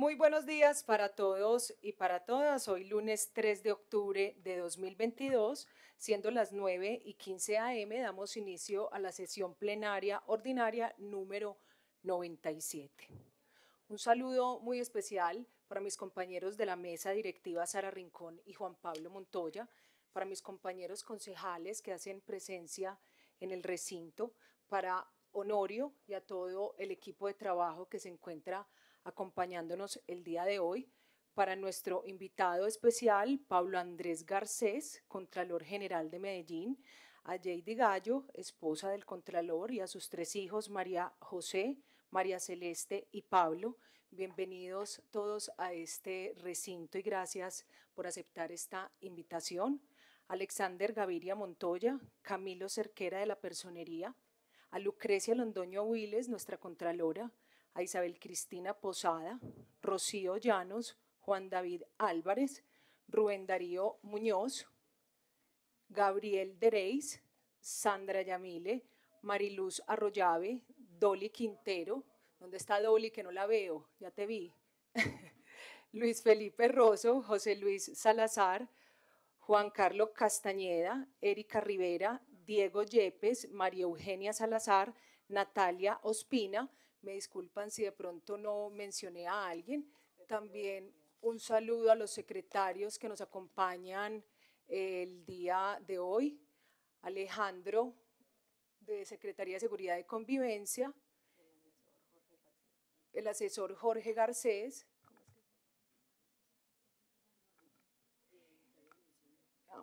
Muy buenos días para todos y para todas. Hoy lunes 3 de octubre de 2022, siendo las 9 y 15 am, damos inicio a la sesión plenaria ordinaria número 97. Un saludo muy especial para mis compañeros de la mesa directiva Sara Rincón y Juan Pablo Montoya, para mis compañeros concejales que hacen presencia en el recinto, para Honorio y a todo el equipo de trabajo que se encuentra acompañándonos el día de hoy. Para nuestro invitado especial, Pablo Andrés Garcés, Contralor General de Medellín, a Jade Gallo, esposa del Contralor, y a sus tres hijos, María José, María Celeste y Pablo. Bienvenidos todos a este recinto y gracias por aceptar esta invitación. Alexander Gaviria Montoya, Camilo Cerquera de la Personería, a Lucrecia Londoño Huiles, nuestra Contralora, a Isabel Cristina Posada, Rocío Llanos, Juan David Álvarez, Rubén Darío Muñoz, Gabriel Dereis, Sandra Yamile, Mariluz Arroyave, Dolly Quintero, ¿dónde está Dolly que no la veo? Ya te vi. Luis Felipe Rosso, José Luis Salazar, Juan Carlos Castañeda, Erika Rivera, Diego Yepes, María Eugenia Salazar, Natalia Ospina, me disculpan si de pronto no mencioné a alguien. También un saludo a los secretarios que nos acompañan el día de hoy. Alejandro, de Secretaría de Seguridad y Convivencia. El asesor Jorge Garcés. Ah,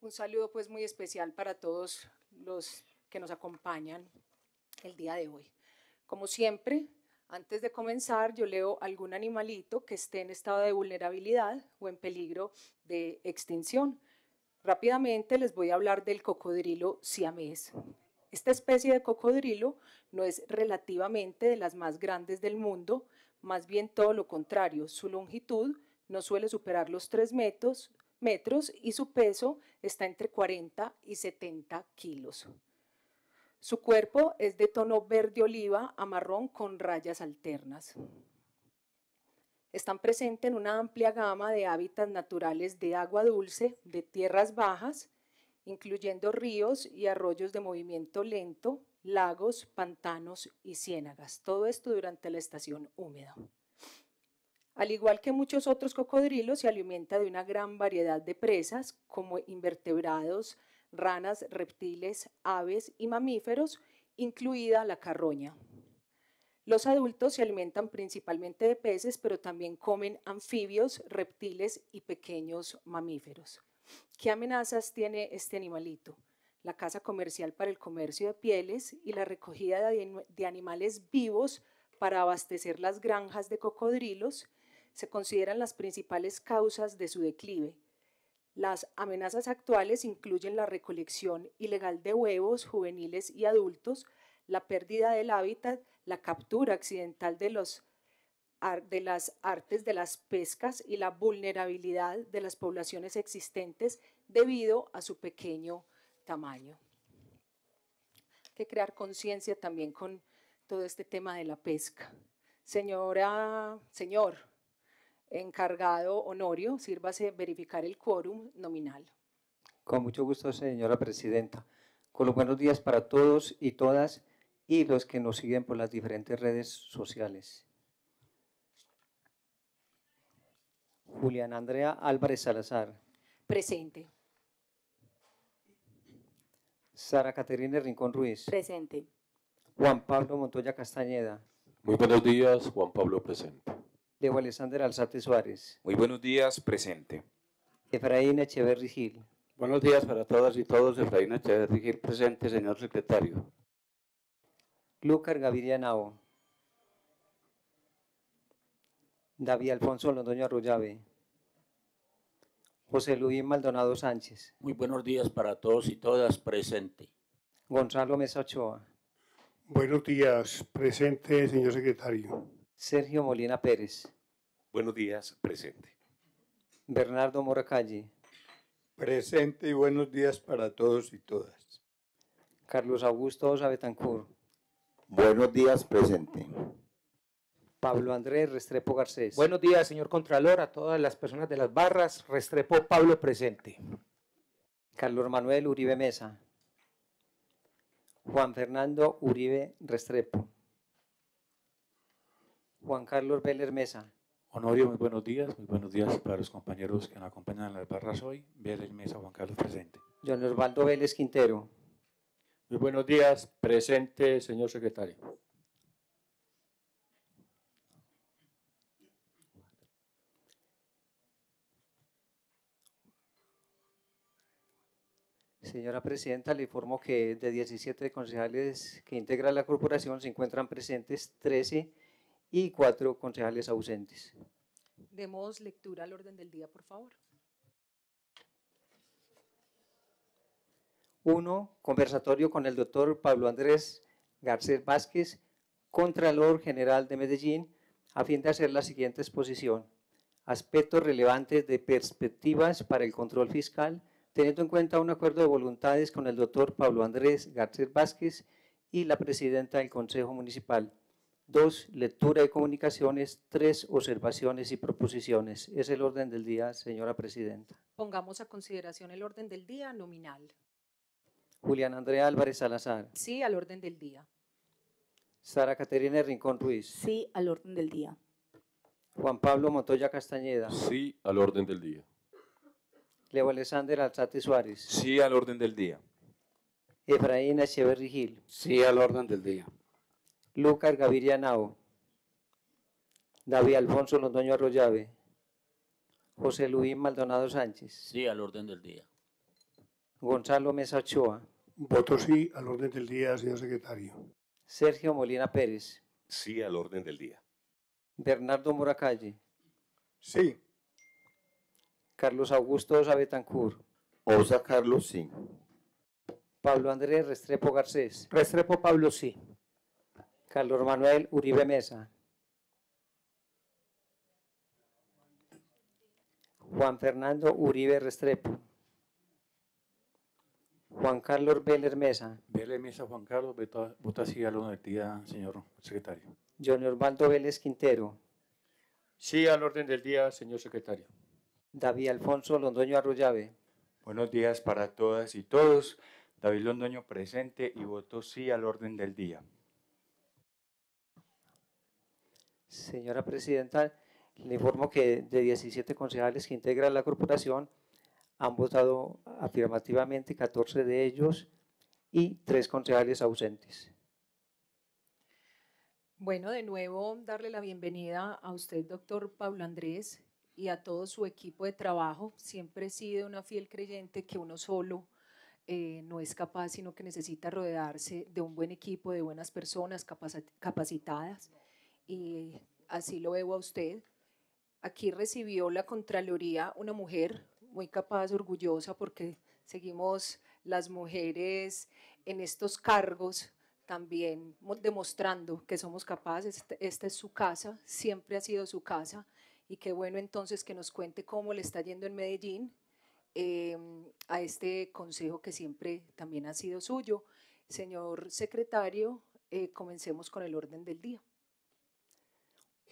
un saludo pues muy especial para todos los que nos acompañan el día de hoy. Como siempre, antes de comenzar, yo leo algún animalito que esté en estado de vulnerabilidad o en peligro de extinción. Rápidamente les voy a hablar del cocodrilo siamés. Esta especie de cocodrilo no es relativamente de las más grandes del mundo, más bien todo lo contrario, su longitud no suele superar los 3 metros, metros y su peso está entre 40 y 70 kilos. Su cuerpo es de tono verde oliva a marrón con rayas alternas. Están presentes en una amplia gama de hábitats naturales de agua dulce, de tierras bajas, incluyendo ríos y arroyos de movimiento lento, lagos, pantanos y ciénagas. Todo esto durante la estación húmeda. Al igual que muchos otros cocodrilos, se alimenta de una gran variedad de presas como invertebrados, ranas, reptiles, aves y mamíferos, incluida la carroña. Los adultos se alimentan principalmente de peces, pero también comen anfibios, reptiles y pequeños mamíferos. ¿Qué amenazas tiene este animalito? La caza comercial para el comercio de pieles y la recogida de animales vivos para abastecer las granjas de cocodrilos se consideran las principales causas de su declive las amenazas actuales incluyen la recolección ilegal de huevos juveniles y adultos, la pérdida del hábitat, la captura accidental de, de las artes de las pescas y la vulnerabilidad de las poblaciones existentes debido a su pequeño tamaño. Hay que crear conciencia también con todo este tema de la pesca. Señora, señor, encargado Honorio, sírvase verificar el quórum nominal. Con mucho gusto, señora presidenta. Con los buenos días para todos y todas y los que nos siguen por las diferentes redes sociales. Julián Andrea Álvarez Salazar. Presente. Sara Caterina Rincón Ruiz. Presente. Juan Pablo Montoya Castañeda. Muy buenos días, Juan Pablo presente de Alexander Alzate Suárez. Muy buenos días, presente. Efraín Echeverri Gil. Buenos días para todas y todos. Efraín Echeverri Gil, presente, señor secretario. Lúcar Gaviria Nao. David Alfonso Londoño Arroyave. José Luis Maldonado Sánchez. Muy buenos días para todos y todas, presente. Gonzalo Mesa Ochoa. Buenos días, presente, señor secretario. Sergio Molina Pérez. Buenos días, presente. Bernardo Moracalle. Presente y buenos días para todos y todas. Carlos Augusto Osa Buenos días, presente. Pablo Andrés Restrepo Garcés. Buenos días, señor Contralor, a todas las personas de las barras. Restrepo Pablo presente. Carlos Manuel Uribe Mesa. Juan Fernando Uribe Restrepo. Juan Carlos Vélez Mesa. Honorio, muy buenos días. Muy buenos días para los compañeros que nos acompañan en las barras hoy. Vélez Mesa, Juan Carlos presente. John Osvaldo Vélez Quintero. Muy buenos días, presente, señor secretario. Señora Presidenta, le informo que de 17 concejales que integran la corporación se encuentran presentes 13 y cuatro concejales ausentes. Demos lectura al orden del día, por favor. 1. Conversatorio con el doctor Pablo Andrés Garcés Vázquez, Contralor General de Medellín, a fin de hacer la siguiente exposición. Aspectos relevantes de perspectivas para el control fiscal, teniendo en cuenta un acuerdo de voluntades con el doctor Pablo Andrés Garcés Vázquez y la presidenta del Consejo Municipal. Dos, lectura y comunicaciones. Tres, observaciones y proposiciones. Es el orden del día, señora presidenta. Pongamos a consideración el orden del día nominal. Julián Andrea Álvarez Salazar. Sí, al orden del día. Sara Caterina Rincón Ruiz. Sí, al orden del día. Juan Pablo Montoya Castañeda. Sí, al orden del día. Leo Alexander Alzate Suárez. Sí, al orden del día. Efraín Echeverri Gil. Sí, al orden del día. Lucas Gaviria Nao, David Alfonso Londoño Arroyave, José Luis Maldonado Sánchez. Sí, al orden del día. Gonzalo Mesa Ochoa. Voto sí al orden del día, señor secretario. Sergio Molina Pérez. Sí al orden del día. Bernardo Moracalle. Sí. Carlos Augusto Osa Osa Carlos, sí. Pablo Andrés Restrepo Garcés. Restrepo Pablo, sí. Carlos Manuel Uribe Mesa. Juan Fernando Uribe Restrepo. Juan Carlos Vélez Mesa. Vélez Mesa, Juan Carlos, vota sí a la día, señor secretario. John Orvaldo Vélez Quintero. Sí al orden del día, señor secretario. David Alfonso Londoño Arroyave. Buenos días para todas y todos. David Londoño presente y votó sí al orden del día. Señora Presidenta, le informo que de 17 concejales que integran la corporación, han votado afirmativamente 14 de ellos y 3 concejales ausentes. Bueno, de nuevo darle la bienvenida a usted, doctor Pablo Andrés, y a todo su equipo de trabajo. Siempre he sido una fiel creyente que uno solo eh, no es capaz, sino que necesita rodearse de un buen equipo, de buenas personas capacitadas y así lo veo a usted. Aquí recibió la Contraloría una mujer muy capaz, orgullosa, porque seguimos las mujeres en estos cargos también demostrando que somos capaces. Este, esta es su casa, siempre ha sido su casa. Y qué bueno entonces que nos cuente cómo le está yendo en Medellín em, a este consejo que siempre también ha sido suyo. Señor secretario, eh, comencemos con el orden del día.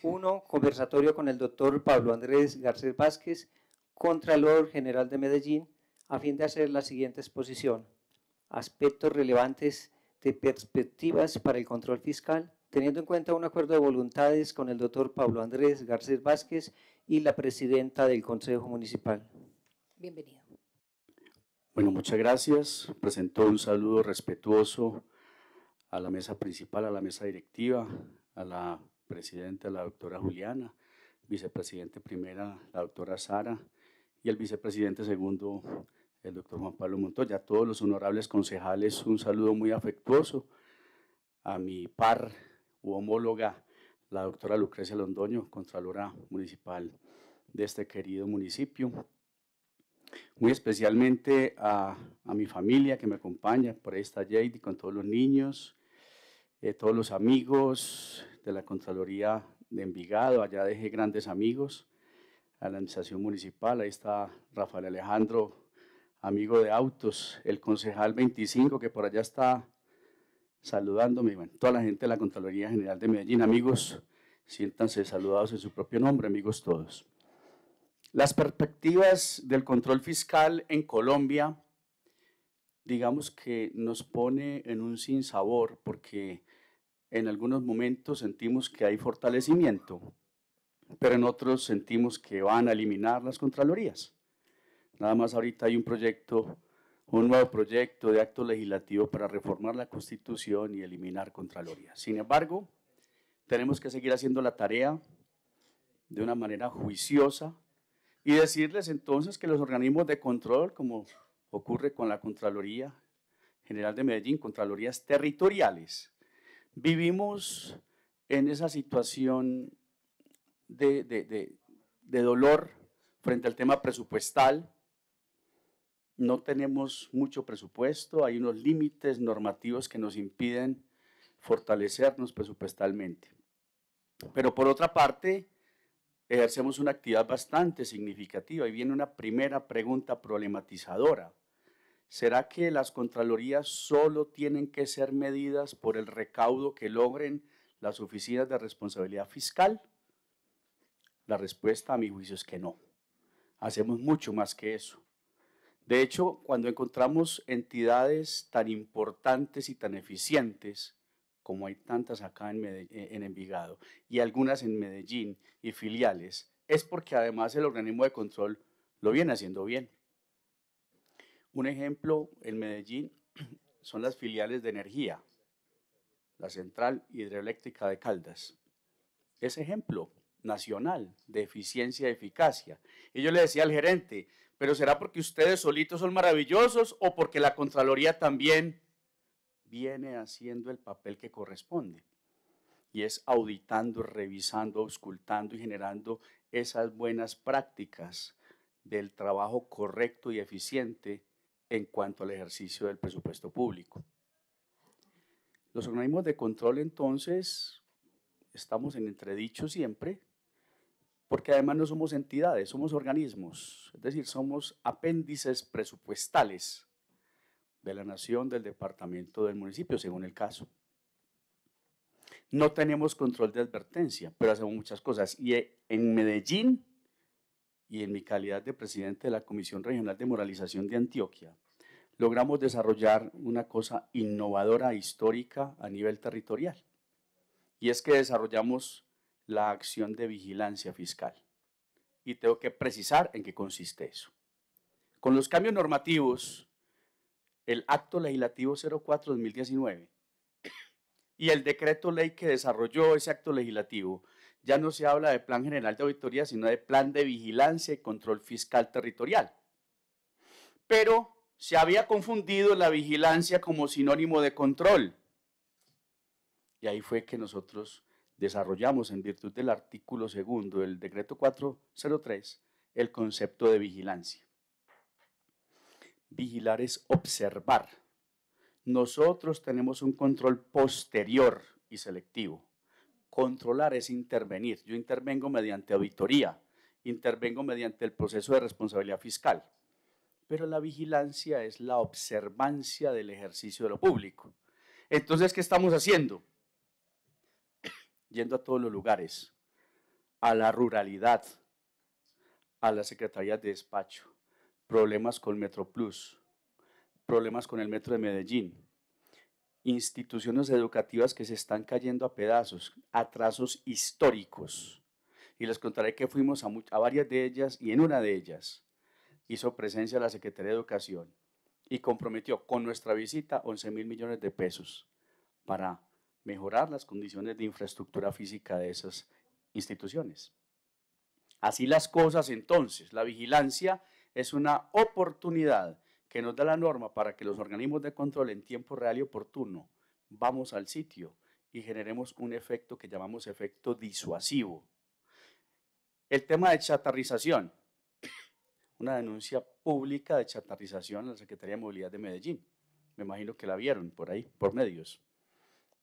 Uno, conversatorio con el doctor Pablo Andrés Garcés Vázquez, Contralor General de Medellín, a fin de hacer la siguiente exposición. Aspectos relevantes de perspectivas para el control fiscal, teniendo en cuenta un acuerdo de voluntades con el doctor Pablo Andrés Garcés Vázquez y la presidenta del Consejo Municipal. Bienvenido. Bueno, muchas gracias. Presento un saludo respetuoso a la mesa principal, a la mesa directiva, a la presidente la doctora Juliana, vicepresidente primera, la doctora Sara, y el vicepresidente segundo, el doctor Juan Pablo Montoya. A todos los honorables concejales, un saludo muy afectuoso. A mi par u homóloga, la doctora Lucrecia Londoño, Contralora Municipal de este querido municipio. Muy especialmente a, mi familia que me acompaña, por esta está Jade, con todos los niños, eh, todos los amigos, de la Contraloría de Envigado, allá dejé grandes amigos, a la administración municipal, ahí está Rafael Alejandro, amigo de autos, el concejal 25 que por allá está saludándome, bueno, toda la gente de la Contraloría General de Medellín, amigos, siéntanse saludados en su propio nombre, amigos todos. Las perspectivas del control fiscal en Colombia, digamos que nos pone en un sinsabor porque en algunos momentos sentimos que hay fortalecimiento, pero en otros sentimos que van a eliminar las Contralorías. Nada más ahorita hay un proyecto, un nuevo proyecto de acto legislativo para reformar la Constitución y eliminar Contralorías. Sin embargo, tenemos que seguir haciendo la tarea de una manera juiciosa y decirles entonces que los organismos de control, como ocurre con la Contraloría General de Medellín, Contralorías Territoriales, Vivimos en esa situación de, dolor frente al tema presupuestal. No tenemos mucho presupuesto, hay unos límites normativos que nos impiden fortalecernos presupuestalmente. Pero por otra parte, ejercemos una actividad bastante significativa y viene una primera pregunta problematizadora. ¿Será que las Contralorías solo tienen que ser medidas por el recaudo que logren las oficinas de responsabilidad fiscal? La respuesta a mi juicio es que no. Hacemos mucho más que eso. De hecho, cuando encontramos entidades tan importantes y tan eficientes, como hay tantas acá en, eh, en Envigado y algunas en Medellín y filiales, es porque además el organismo de control lo viene haciendo bien. Un ejemplo en Medellín son las filiales de energía, la central hidroeléctrica de Caldas. Es ejemplo nacional de eficiencia y eficacia. Y yo le decía al gerente, pero será porque ustedes solitos son maravillosos o porque la Contraloría también viene haciendo el papel que corresponde. Y es auditando, revisando, auscultando y generando esas buenas prácticas del trabajo correcto y eficiente en cuanto al ejercicio del presupuesto público. Los organismos de control entonces estamos en entredicho siempre, porque además no somos entidades, somos organismos, es decir, somos apéndices presupuestales de la nación, del departamento, del municipio, según el caso. No tenemos control de advertencia, pero hacemos muchas cosas. Y en Medellín y en mi calidad de presidente de la Comisión Regional de Moralización de Antioquia, logramos desarrollar una cosa innovadora, e histórica a nivel territorial. Y es que desarrollamos la acción de vigilancia fiscal. Y tengo que precisar en qué consiste eso. Con los cambios normativos, el Acto Legislativo 04-2019 y el decreto ley que desarrolló ese acto legislativo ya no se habla de plan general de auditoría, sino de plan de vigilancia y control fiscal territorial. Pero se había confundido la vigilancia como sinónimo de control. Y ahí fue que nosotros desarrollamos en virtud del artículo segundo del decreto 403 el concepto de vigilancia. Vigilar es observar. Nosotros tenemos un control posterior y selectivo Controlar es intervenir. Yo intervengo mediante auditoría, intervengo mediante el proceso de responsabilidad fiscal. Pero la vigilancia es la observancia del ejercicio de lo público. Entonces, ¿qué estamos haciendo? Yendo a todos los lugares, a la ruralidad, a la Secretaría de despacho, problemas con Metroplus, problemas con el Metro de Medellín, instituciones educativas que se están cayendo a pedazos, atrasos históricos. Y les contaré que fuimos a, a varias de ellas y en una de ellas hizo presencia la Secretaría de Educación y comprometió con nuestra visita 11 mil millones de pesos para mejorar las condiciones de infraestructura física de esas instituciones. Así las cosas entonces, la vigilancia es una oportunidad que nos da la norma para que los organismos de control en tiempo real y oportuno vamos al sitio y generemos un efecto que llamamos efecto disuasivo. El tema de chatarrización, una denuncia pública de chatarrización a la Secretaría de Movilidad de Medellín. Me imagino que la vieron por ahí, por medios.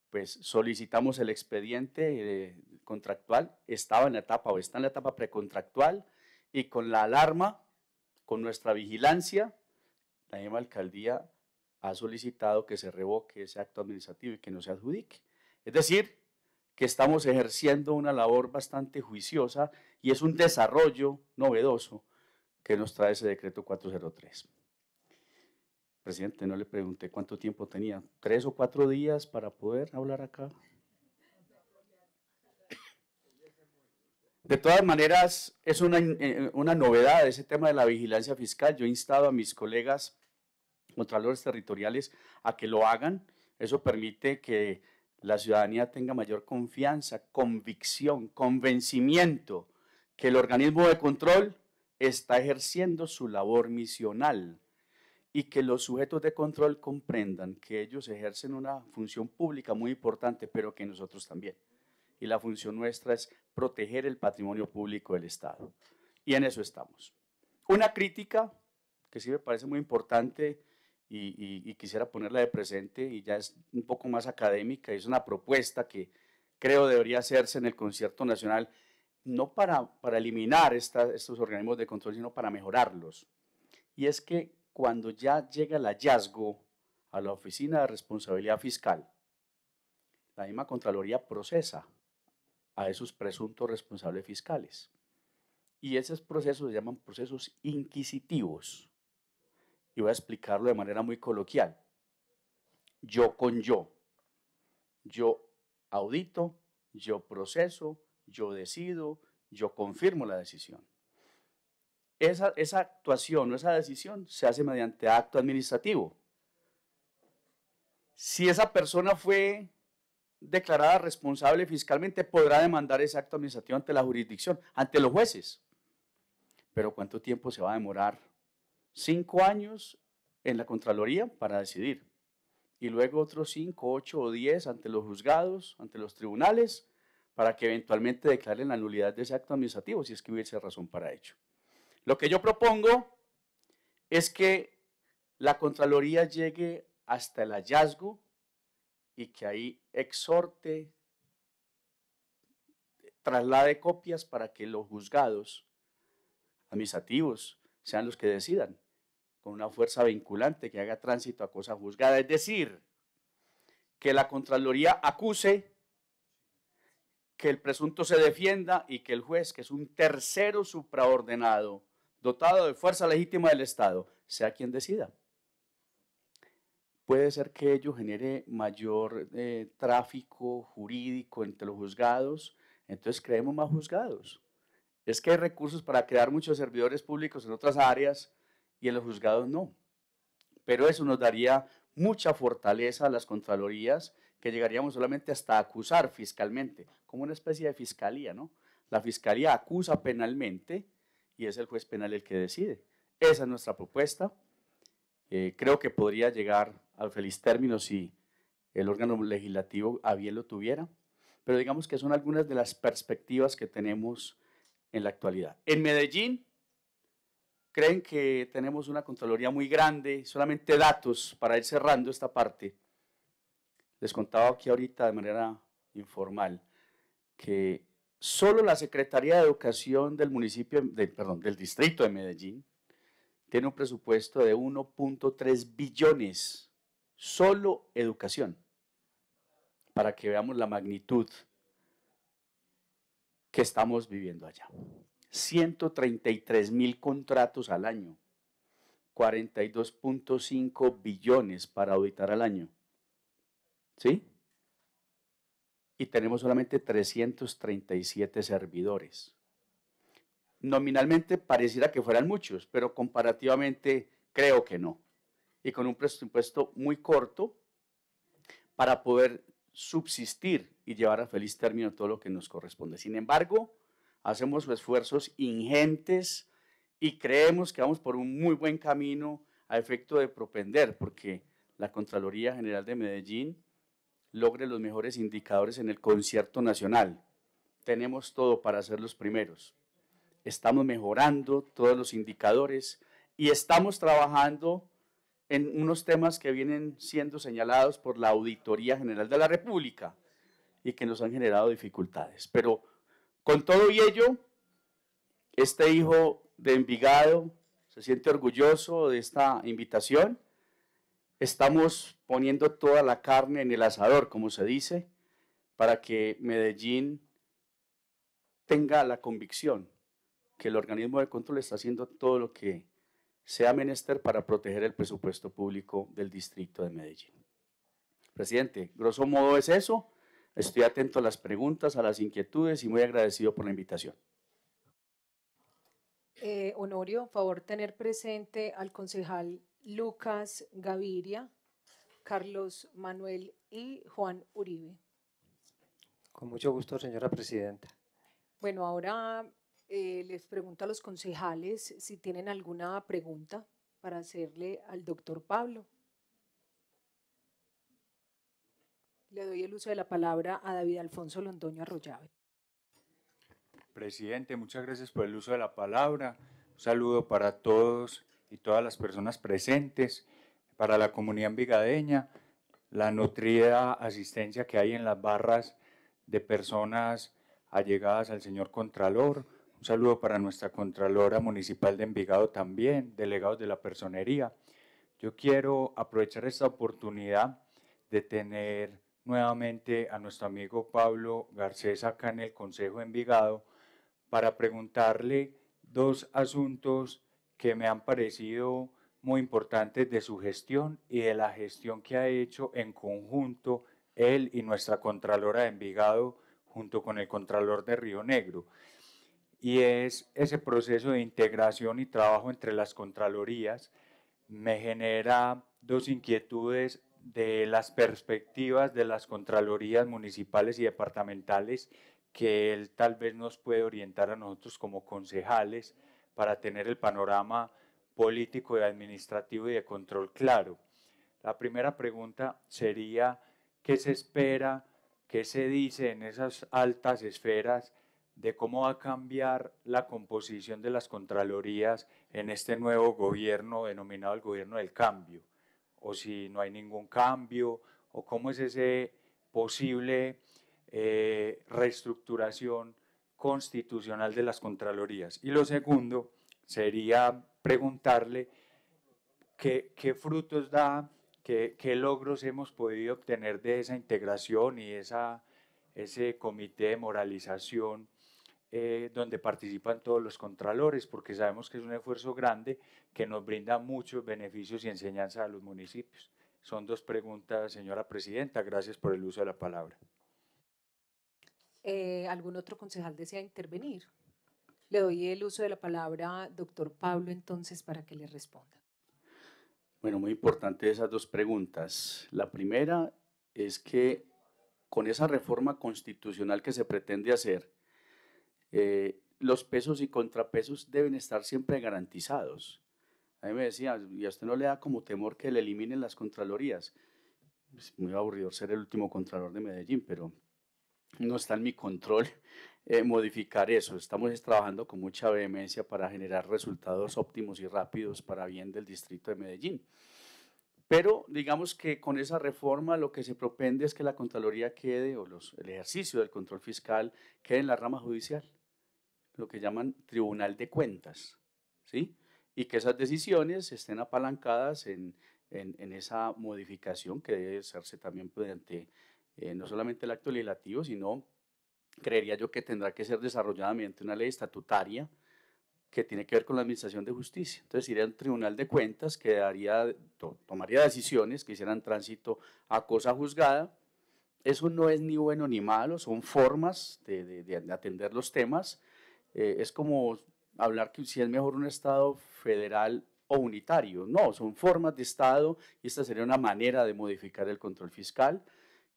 Pues solicitamos el expediente eh, contractual, estaba en la etapa o está en la etapa precontractual y con la alarma, con nuestra vigilancia, la misma alcaldía ha solicitado que se revoque ese acto administrativo y que no se adjudique. Es decir, que estamos ejerciendo una labor bastante juiciosa y es un desarrollo novedoso que nos trae ese decreto 403. Presidente, no le pregunté cuánto tiempo tenía, tres o cuatro días para poder hablar acá. De todas maneras, es eh, una, novedad ese tema de la vigilancia fiscal. Yo he instado a mis colegas contralores territoriales a que lo hagan. Eso permite que la ciudadanía tenga mayor confianza, convicción, convencimiento que el organismo de control está ejerciendo su labor misional y que los sujetos de control comprendan que ellos ejercen una función pública muy importante, pero que nosotros también. Y la función nuestra es proteger el patrimonio público del Estado. Y en eso estamos. Una crítica que sí me parece muy importante y, quisiera ponerla de presente y ya es un poco más académica, es una propuesta que creo debería hacerse en el concierto nacional, no para, para eliminar estos organismos de control, sino para mejorarlos. Y es que cuando ya llega el hallazgo a la Oficina de Responsabilidad Fiscal, la misma Contraloría procesa a esos presuntos responsables fiscales. Y esos procesos se llaman procesos inquisitivos. Y voy a explicarlo de manera muy coloquial. Yo con yo. Yo audito, yo proceso, yo decido, yo confirmo la decisión. Esa, esa actuación o esa decisión se hace mediante acto administrativo. Si esa persona fue declarada responsable fiscalmente podrá demandar ese acto administrativo ante la jurisdicción, ante los jueces. Pero ¿cuánto tiempo se va a demorar? Cinco años en la Contraloría para decidir. Y luego otros cinco, ocho o diez ante los juzgados, ante los tribunales, para que eventualmente declaren la nulidad de ese acto administrativo, si es que hubiese razón para ello. Lo que yo propongo es que la Contraloría llegue hasta el hallazgo y que ahí exhorte, traslade copias para que los juzgados administrativos sean los que decidan, con una fuerza vinculante que haga tránsito a cosa juzgada. Es decir, que la Contraloría acuse, que el presunto se defienda y que el juez, que es un tercero supraordenado, dotado de fuerza legítima del Estado, sea quien decida puede ser que ello genere mayor eh, tráfico jurídico entre los juzgados, entonces creemos más juzgados. Es que hay recursos para crear muchos servidores públicos en otras áreas y en los juzgados no. Pero eso nos daría mucha fortaleza a las Contralorías que llegaríamos solamente hasta acusar fiscalmente, como una especie de fiscalía, ¿no? La fiscalía acusa penalmente y es el juez penal el que decide. Esa es nuestra propuesta. Eh, creo que podría llegar al feliz término si el órgano legislativo a bien lo tuviera, pero digamos que son algunas de las perspectivas que tenemos en la actualidad. En Medellín creen que tenemos una Contraloría muy grande, solamente datos para ir cerrando esta parte. Les contaba aquí ahorita de manera informal que solo la Secretaría de Educación del municipio, perdón, del distrito de Medellín tiene un presupuesto de 1.3 billones Solo educación. Para que veamos la magnitud que estamos viviendo allá. 133 mil contratos al año. 42.5 billones para auditar al año. ¿Sí? Y tenemos solamente 337 servidores. Nominalmente pareciera que fueran muchos, pero comparativamente creo que no y con un presupuesto muy corto para poder subsistir y llevar a feliz término todo lo que nos corresponde. Sin embargo, hacemos esfuerzos ingentes y creemos que vamos por un muy buen camino a efecto de propender, porque la Contraloría General de Medellín logre los mejores indicadores en el concierto nacional. Tenemos todo para ser los primeros. Estamos mejorando todos los indicadores y estamos trabajando en unos temas que vienen siendo señalados por la Auditoría General de la República y que nos han generado dificultades. Pero con todo y ello, este hijo de Envigado se siente orgulloso de esta invitación. Estamos poniendo toda la carne en el asador, como se dice, para que Medellín tenga la convicción que el organismo de control está haciendo todo lo que sea menester para proteger el presupuesto público del distrito de Medellín. Presidente, grosso modo es eso. Estoy atento a las preguntas, a las inquietudes y muy agradecido por la invitación. Eh, Honorio, favor tener presente al concejal Lucas Gaviria, Carlos Manuel y Juan Uribe. Con mucho gusto, señora presidenta. Bueno, ahora eh, les pregunto a los concejales si tienen alguna pregunta para hacerle al doctor Pablo. Le doy el uso de la palabra a David Alfonso Londoño Arroyave. Presidente, muchas gracias por el uso de la palabra. Un saludo para todos y todas las personas presentes, para la comunidad vigadeña, la nutrida asistencia que hay en las barras de personas allegadas al señor Contralor un saludo para nuestra Contralora Municipal de Envigado también, delegados de la Personería. Yo quiero aprovechar esta oportunidad de tener nuevamente a nuestro amigo Pablo Garcés acá en el Consejo de Envigado para preguntarle dos asuntos que me han parecido muy importantes de su gestión y de la gestión que ha hecho en conjunto él y nuestra Contralora de Envigado junto con el Contralor de Río Negro y es ese proceso de integración y trabajo entre las Contralorías me genera dos inquietudes de las perspectivas de las Contralorías municipales y departamentales que él tal vez nos puede orientar a nosotros como concejales para tener el panorama político y administrativo y de control claro. La primera pregunta sería, ¿qué se espera, qué se dice en esas altas esferas de cómo va a cambiar la composición de las Contralorías en este nuevo gobierno denominado el gobierno del cambio, o si no hay ningún cambio, o cómo es ese posible eh, reestructuración constitucional de las Contralorías. Y lo segundo sería preguntarle qué, frutos da, qué, logros hemos podido obtener de esa integración y esa, ese comité de moralización eh, donde participan todos los contralores, porque sabemos que es un esfuerzo grande que nos brinda muchos beneficios y enseñanza a los municipios. Son dos preguntas, señora presidenta. Gracias por el uso de la palabra. Eh, ¿Algún otro concejal desea intervenir? Le doy el uso de la palabra, doctor Pablo, entonces, para que le responda. Bueno, muy importante esas dos preguntas. La primera es que con esa reforma constitucional que se pretende hacer, eh, los pesos y contrapesos deben estar siempre garantizados. A mí me decía ¿y a usted no le da como temor que le eliminen las contralorías? Es muy aburrido ser el último contralor de Medellín, pero no está en mi control eh, modificar eso. Estamos trabajando con mucha vehemencia para generar resultados óptimos y rápidos para bien del distrito de Medellín. Pero digamos que con esa reforma lo que se propende es que la Contraloría quede, o el ejercicio del control fiscal, quede en la rama judicial lo que llaman tribunal de cuentas, ¿sí? Y que esas decisiones estén apalancadas en, en, esa modificación que debe hacerse también mediante eh, no solamente el acto legislativo, sino creería yo que tendrá que ser desarrollada mediante una ley estatutaria que tiene que ver con la administración de justicia. Entonces iría un tribunal de cuentas que daría, tomaría decisiones que hicieran tránsito a cosa juzgada. Eso no es ni bueno ni malo, son formas de, de atender los temas, eh, es como hablar que si es mejor un Estado federal o unitario. No, son formas de Estado y esta sería una manera de modificar el control fiscal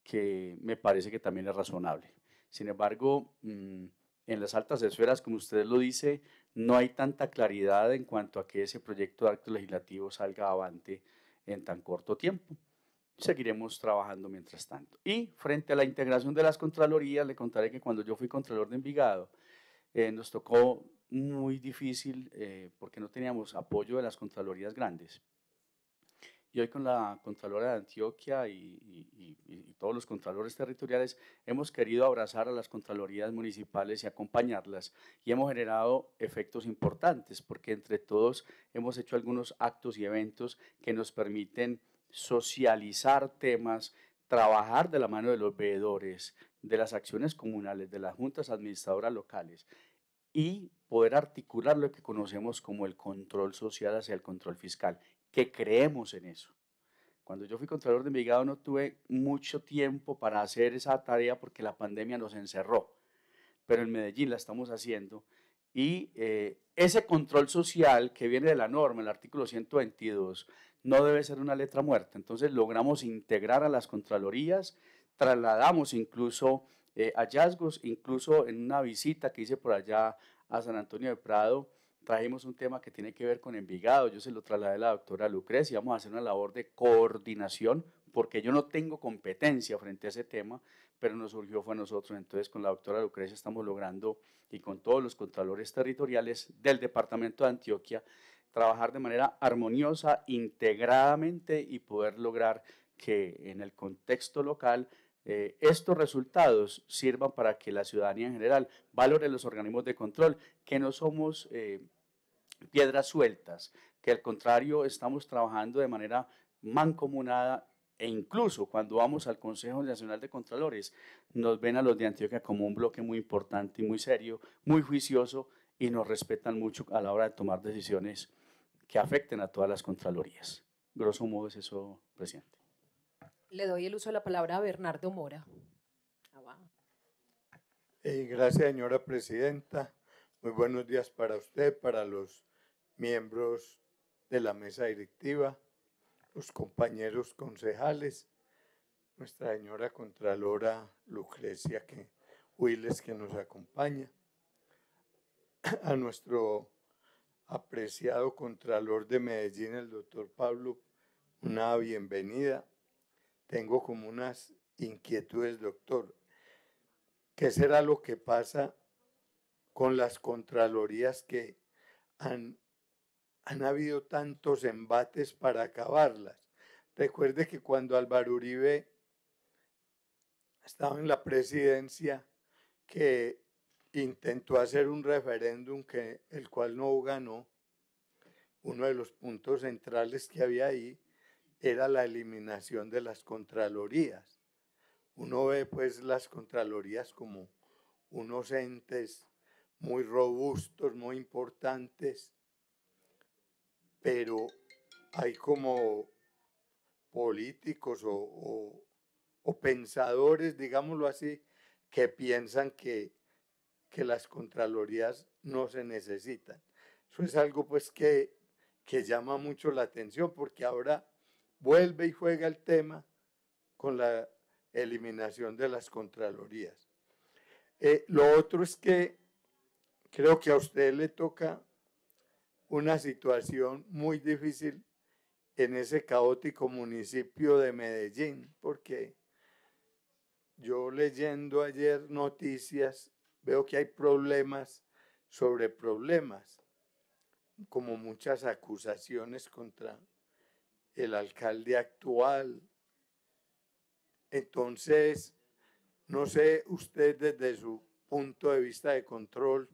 que me parece que también es razonable. Sin embargo, mm, en las altas esferas, como usted lo dice, no hay tanta claridad en cuanto a que ese proyecto de acto legislativo salga avante en tan corto tiempo. Seguiremos trabajando mientras tanto. Y frente a la integración de las Contralorías, le contaré que cuando yo fui Contralor de Envigado, eh, nos tocó muy difícil eh, porque no teníamos apoyo de las Contralorías grandes. Y hoy con la Contralora de Antioquia y, todos los Contralores territoriales hemos querido abrazar a las Contralorías municipales y acompañarlas y hemos generado efectos importantes porque entre todos hemos hecho algunos actos y eventos que nos permiten socializar temas, trabajar de la mano de los veedores, de las acciones comunales, de las juntas administradoras locales y poder articular lo que conocemos como el control social hacia el control fiscal, que creemos en eso. Cuando yo fui contralor de Envigado no tuve mucho tiempo para hacer esa tarea porque la pandemia nos encerró, pero en Medellín la estamos haciendo y eh, ese control social que viene de la norma, el artículo 122, no debe ser una letra muerta. Entonces logramos integrar a las contralorías trasladamos incluso eh, hallazgos, incluso en una visita que hice por allá a San Antonio de Prado, trajimos un tema que tiene que ver con Envigado, yo se lo trasladé a la doctora Lucrecia, vamos a hacer una labor de coordinación, porque yo no tengo competencia frente a ese tema, pero nos surgió fue a nosotros, entonces con la doctora Lucrecia estamos logrando, y con todos los contralores territoriales del Departamento de Antioquia, trabajar de manera armoniosa, integradamente y poder lograr que en el contexto local eh, estos resultados sirvan para que la ciudadanía en general valore los organismos de control, que no somos eh, piedras sueltas, que al contrario estamos trabajando de manera mancomunada e incluso cuando vamos al Consejo Nacional de Contralores, nos ven a los de Antioquia como un bloque muy importante y muy serio, muy juicioso y nos respetan mucho a la hora de tomar decisiones que afecten a todas las Contralorías. Grosso modo es eso, presidente le doy el uso de la palabra a Bernardo Mora. Ah, eh, gracias, señora presidenta. Muy buenos días para usted, para los miembros de la mesa directiva, los compañeros concejales, nuestra señora Contralora Lucrecia que, Willes que nos acompaña, a nuestro apreciado Contralor de Medellín, el doctor Pablo, una bienvenida tengo como unas inquietudes, doctor. ¿Qué será lo que pasa con las contralorías que han, han habido tantos embates para acabarlas? Recuerde que cuando Álvaro Uribe estaba en la presidencia, que intentó hacer un referéndum que el cual no ganó. Uno de los puntos centrales que había ahí era la eliminación de las contralorías. Uno ve pues las contralorías como unos entes muy robustos, muy importantes, pero hay como políticos o, pensadores, digámoslo así, que piensan que, las contralorías no se necesitan. Eso es algo pues que, que llama mucho la atención porque ahora vuelve y juega el tema con la eliminación de las Contralorías. Eh, lo otro es que creo que a usted le toca una situación muy difícil en ese caótico municipio de Medellín, porque yo leyendo ayer noticias veo que hay problemas sobre problemas, como muchas acusaciones contra el alcalde actual. Entonces, no sé usted desde su punto de vista de control,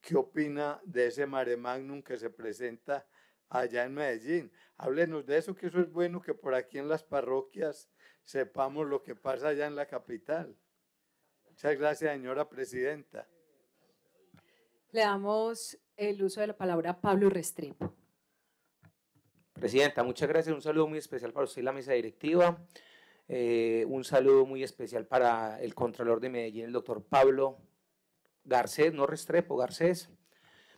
¿qué opina de ese mare magnum que se presenta allá en Medellín? Háblenos de eso, que eso es bueno que por aquí en las parroquias sepamos lo que pasa allá en la capital. Muchas gracias, señora presidenta. Le damos el uso de la palabra a Pablo Restrepo. Presidenta, muchas gracias. Un saludo muy especial para usted y la mesa directiva. Eh, un saludo muy especial para el Contralor de Medellín, el doctor Pablo Garcés, no Restrepo, Garcés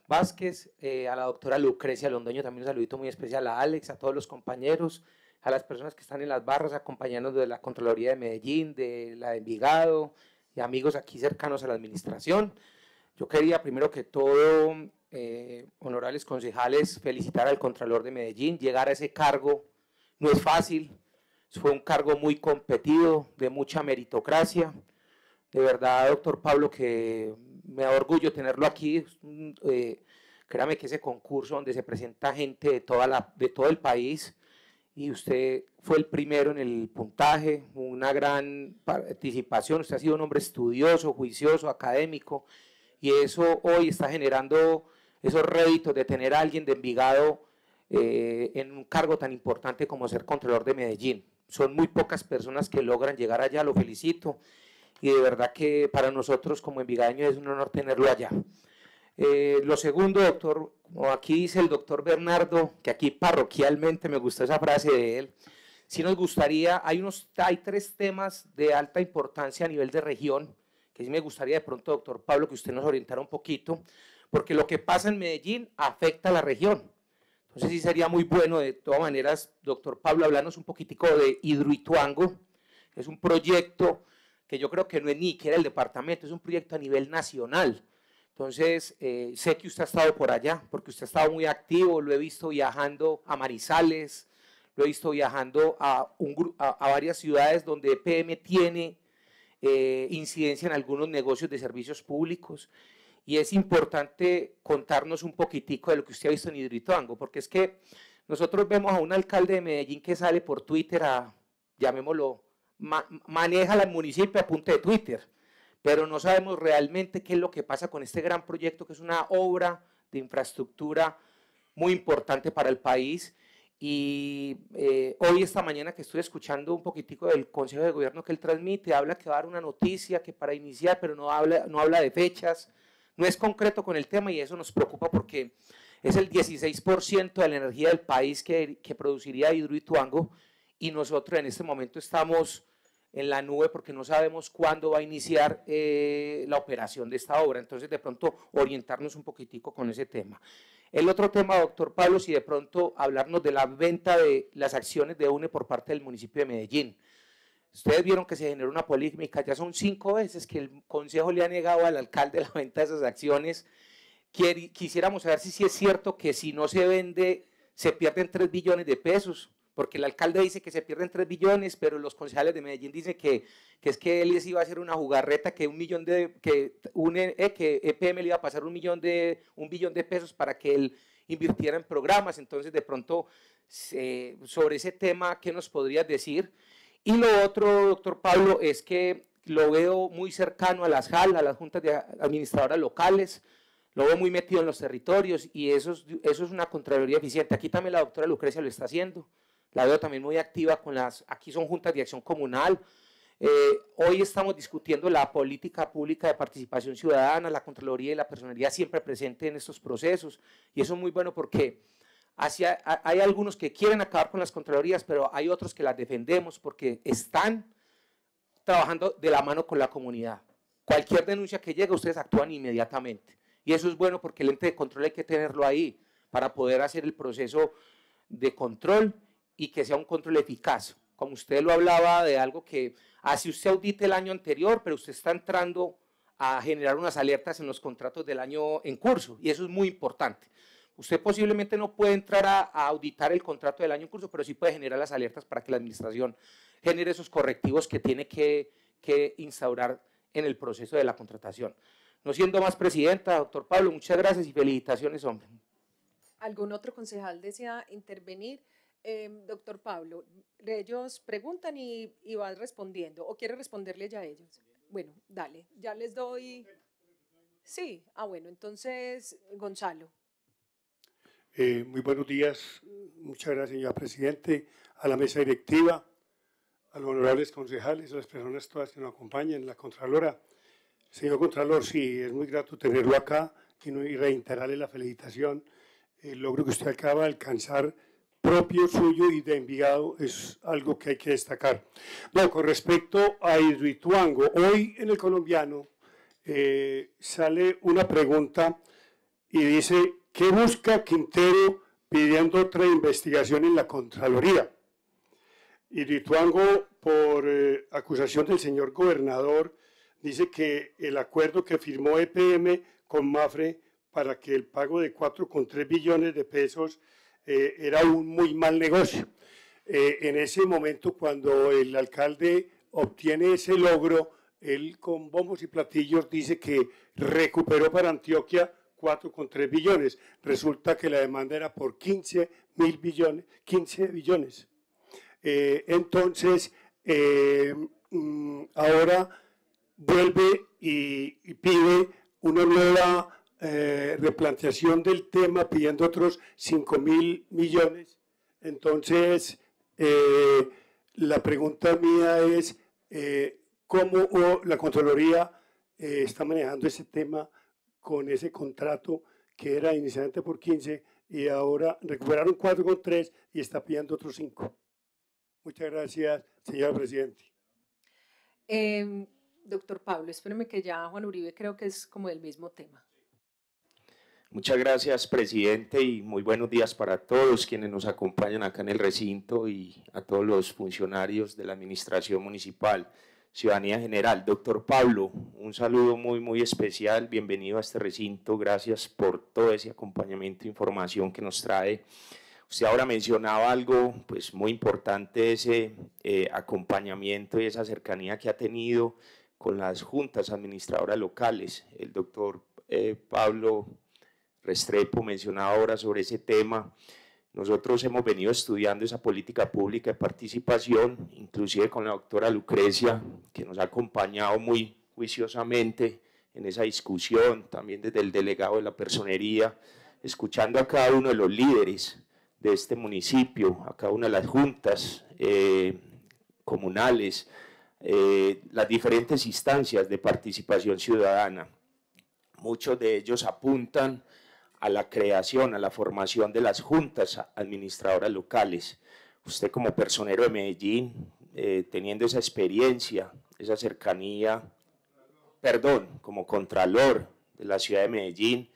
Vázquez, eh, a la doctora Lucrecia Londoño, también un saludito muy especial a Alex, a todos los compañeros, a las personas que están en las barras acompañándonos de la Contraloría de Medellín, de la de Envigado y amigos aquí cercanos a la administración. Yo quería primero que todo eh, honorables concejales, felicitar al Contralor de Medellín. Llegar a ese cargo no es fácil, fue un cargo muy competido, de mucha meritocracia. De verdad, doctor Pablo, que me da orgullo tenerlo aquí. Mm, eh, créame que ese concurso donde se presenta gente de, toda la, de todo el país y usted fue el primero en el puntaje, una gran participación. Usted ha sido un hombre estudioso, juicioso, académico y eso hoy está generando esos réditos de tener a alguien de Envigado eh, en un cargo tan importante como ser Contralor de Medellín. Son muy pocas personas que logran llegar allá, lo felicito. Y de verdad que para nosotros como envigadeños es un honor tenerlo allá. Eh, lo segundo, doctor, como aquí dice el doctor Bernardo, que aquí parroquialmente me gusta esa frase de él, si nos gustaría, hay, unos, hay tres temas de alta importancia a nivel de región, que sí me gustaría de pronto, doctor Pablo, que usted nos orientara un poquito porque lo que pasa en Medellín afecta a la región. Entonces sí sería muy bueno, de todas maneras, doctor Pablo, hablarnos un poquitico de Hidruituango. es un proyecto que yo creo que no es ni siquiera el departamento, es un proyecto a nivel nacional. Entonces, eh, sé que usted ha estado por allá, porque usted ha estado muy activo, lo he visto viajando a Marizales, lo he visto viajando a, un, a varias ciudades donde PM tiene eh, incidencia en algunos negocios de servicios públicos y es importante contarnos un poquitico de lo que usted ha visto en Hidroituango, porque es que nosotros vemos a un alcalde de Medellín que sale por Twitter a, llamémoslo, maneja la municipio a punta de Twitter, pero no sabemos realmente qué es lo que pasa con este gran proyecto, que es una obra de infraestructura muy importante para el país. Y eh, hoy, esta mañana que estoy escuchando un poquitico del Consejo de Gobierno que él transmite, habla que va a dar una noticia que para iniciar, pero no habla, no habla de fechas no es concreto con el tema y eso nos preocupa porque es el 16% de la energía del país que, produciría Hidroituango y nosotros en este momento estamos en la nube porque no sabemos cuándo va a iniciar eh, la operación de esta obra. Entonces, de pronto, orientarnos un poquitico con ese tema. El otro tema, doctor Pablo, si de pronto hablarnos de la venta de las acciones de UNE por parte del municipio de Medellín. Ustedes vieron que se generó una polémica, ya son cinco veces que el Consejo le ha negado al alcalde la venta de esas acciones. Quisiéramos saber si, es cierto que si no se vende, se pierden tres billones de pesos, porque el alcalde dice que se pierden tres billones, pero los concejales de Medellín dicen que, es que él les iba a hacer una jugarreta, que un millón de, que, eh, eh, que EPM le iba a pasar un millón de, un billón de pesos para que él invirtiera en programas. Entonces, de pronto, sobre ese tema, ¿qué nos podrías decir? Y lo otro, doctor Pablo, es que lo veo muy cercano a las JAL, a las juntas de administradoras locales, lo veo muy metido en los territorios y eso es, eso es una contraloría eficiente. Aquí también la doctora Lucrecia lo está haciendo, la veo también muy activa con las, aquí son juntas de acción comunal. Eh, hoy estamos discutiendo la política pública de participación ciudadana, la Contraloría y la personalidad siempre presente en estos procesos y eso es muy bueno porque hay algunos que quieren acabar con las Contralorías, pero hay otros que las defendemos porque están trabajando de la mano con la comunidad. Cualquier denuncia que llegue, ustedes actúan inmediatamente. Y eso es bueno porque el ente de control hay que tenerlo ahí para poder hacer el proceso de control y que sea un control eficaz. Como usted lo hablaba de algo que así ah, usted audite el año anterior, pero usted está entrando a generar unas alertas en los contratos del año en curso y eso es muy importante. Usted posiblemente no puede entrar a, auditar el contrato del año en curso, pero sí puede generar las alertas para que la administración genere esos correctivos que tiene que, instaurar en el proceso de la contratación. No siendo más presidenta, doctor Pablo, muchas gracias y felicitaciones, hombre. ¿Algún otro concejal desea intervenir? Em, doctor Pablo, ellos preguntan y, y van respondiendo, o quiere responderle ya a ellos. Bueno, dale, ya les doy. Sí, ah, bueno, entonces, Gonzalo. Eh, muy buenos días. Muchas gracias, señora Presidente, a la mesa directiva, a los honorables concejales, a las personas todas que nos acompañan, la Contralora. Señor Contralor, sí, es muy grato tenerlo acá y, reiterarle la felicitación. El logro que usted acaba de alcanzar propio suyo y de enviado, es algo que hay que destacar. Bueno, con respecto a Hidroituango, hoy en el colombiano eh, sale una pregunta y dice ¿Qué busca Quintero pidiendo otra investigación en la Contraloría? Y Rituango, por eh, acusación del señor gobernador, dice que el acuerdo que firmó EPM con Mafre para que el pago de 4,3 billones de pesos eh, era un muy mal negocio. Eh, en ese momento, cuando el alcalde obtiene ese logro, él con bombos y platillos dice que recuperó para Antioquia 4,3 billones. Resulta que la demanda era por 15 billones, 15 billones. Eh, entonces, eh, mm, ahora vuelve y, pide una nueva eh, replanteación del tema, pidiendo otros 5 mil millones. Entonces, la pregunta mía es, ¿cómo la Contraloría está manejando ese tema? con ese contrato que era inicialmente por 15 y ahora recuperaron 4 con 3 y está pidiendo otros 5. Muchas gracias, señor presidente. Em, doctor Pablo, espéreme que ya Juan Uribe creo que es como el mismo tema. Muchas gracias, presidente, y muy buenos días para todos quienes nos acompañan acá en el recinto y a todos los funcionarios de la administración municipal ciudadanía general. Doctor Pablo, un saludo muy, muy especial. Bienvenido a este recinto. Gracias por todo ese acompañamiento e información que nos trae. Usted ahora mencionaba algo pues, muy importante, ese eh, acompañamiento y esa cercanía que ha tenido con las juntas administradoras locales. El doctor eh, Pablo Restrepo mencionaba ahora sobre ese tema. Nosotros hemos venido estudiando esa política pública de participación, inclusive con la doctora Lucrecia, que nos ha acompañado muy juiciosamente en esa discusión, también desde el delegado de la personería, escuchando a cada uno de los líderes de este municipio, a cada una de las juntas eh, comunales, eh, las diferentes instancias de participación ciudadana. Muchos de ellos apuntan a la creación, a la formación de las juntas administradoras locales. Usted como personero de Medellín, eh, teniendo esa experiencia, esa cercanía, perdón, como contralor de la ciudad de Medellín,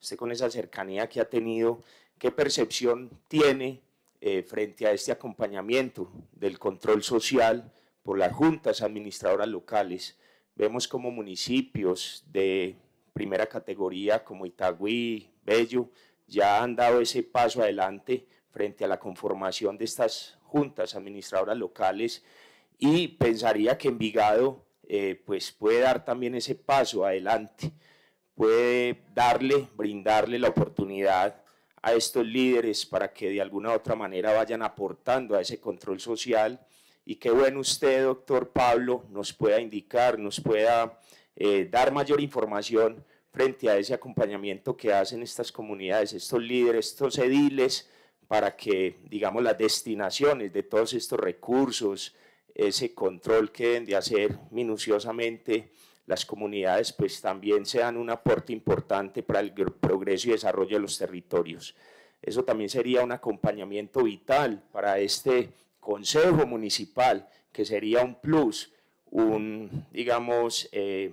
usted con esa cercanía que ha tenido, ¿qué percepción tiene eh, frente a este acompañamiento del control social por las juntas administradoras locales? Vemos como municipios de primera categoría como Itagüí, Bello, ya han dado ese paso adelante frente a la conformación de estas juntas administradoras locales y pensaría que Envigado eh, pues puede dar también ese paso adelante, puede darle, brindarle la oportunidad a estos líderes para que de alguna u otra manera vayan aportando a ese control social. Y qué bueno usted, doctor Pablo, nos pueda indicar, nos pueda eh, dar mayor información frente a ese acompañamiento que hacen estas comunidades, estos líderes, estos ediles, para que, digamos, las destinaciones de todos estos recursos, ese control que deben de hacer minuciosamente las comunidades, pues también sean un aporte importante para el progreso y desarrollo de los territorios. Eso también sería un acompañamiento vital para este Consejo Municipal, que sería un plus, un, digamos, eh,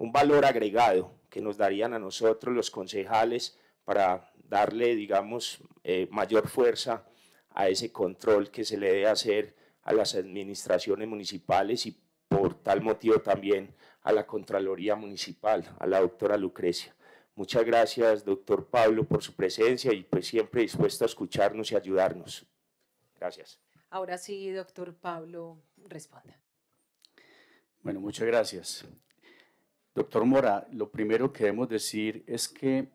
un valor agregado que nos darían a nosotros los concejales para darle, digamos, eh, mayor fuerza a ese control que se le debe hacer a las administraciones municipales y por tal motivo también a la Contraloría Municipal, a la doctora Lucrecia. Muchas gracias, doctor Pablo, por su presencia y pues siempre dispuesto a escucharnos y ayudarnos. Gracias. Ahora sí, doctor Pablo, responda. Bueno, muchas gracias. Doctor Mora, lo primero que debemos decir es que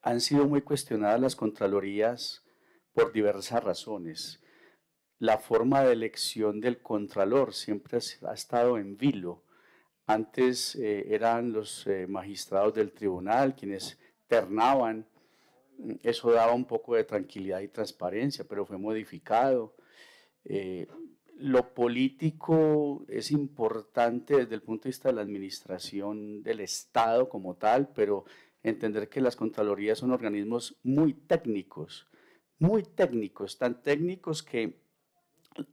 han sido muy cuestionadas las Contralorías por diversas razones. La forma de elección del Contralor siempre ha estado en vilo. Antes eh, eran los eh, magistrados del tribunal quienes ternaban. Eso daba un poco de tranquilidad y transparencia, pero fue modificado. Eh, lo político es importante desde el punto de vista de la administración del Estado como tal, pero entender que las Contralorías son organismos muy técnicos, muy técnicos, tan técnicos que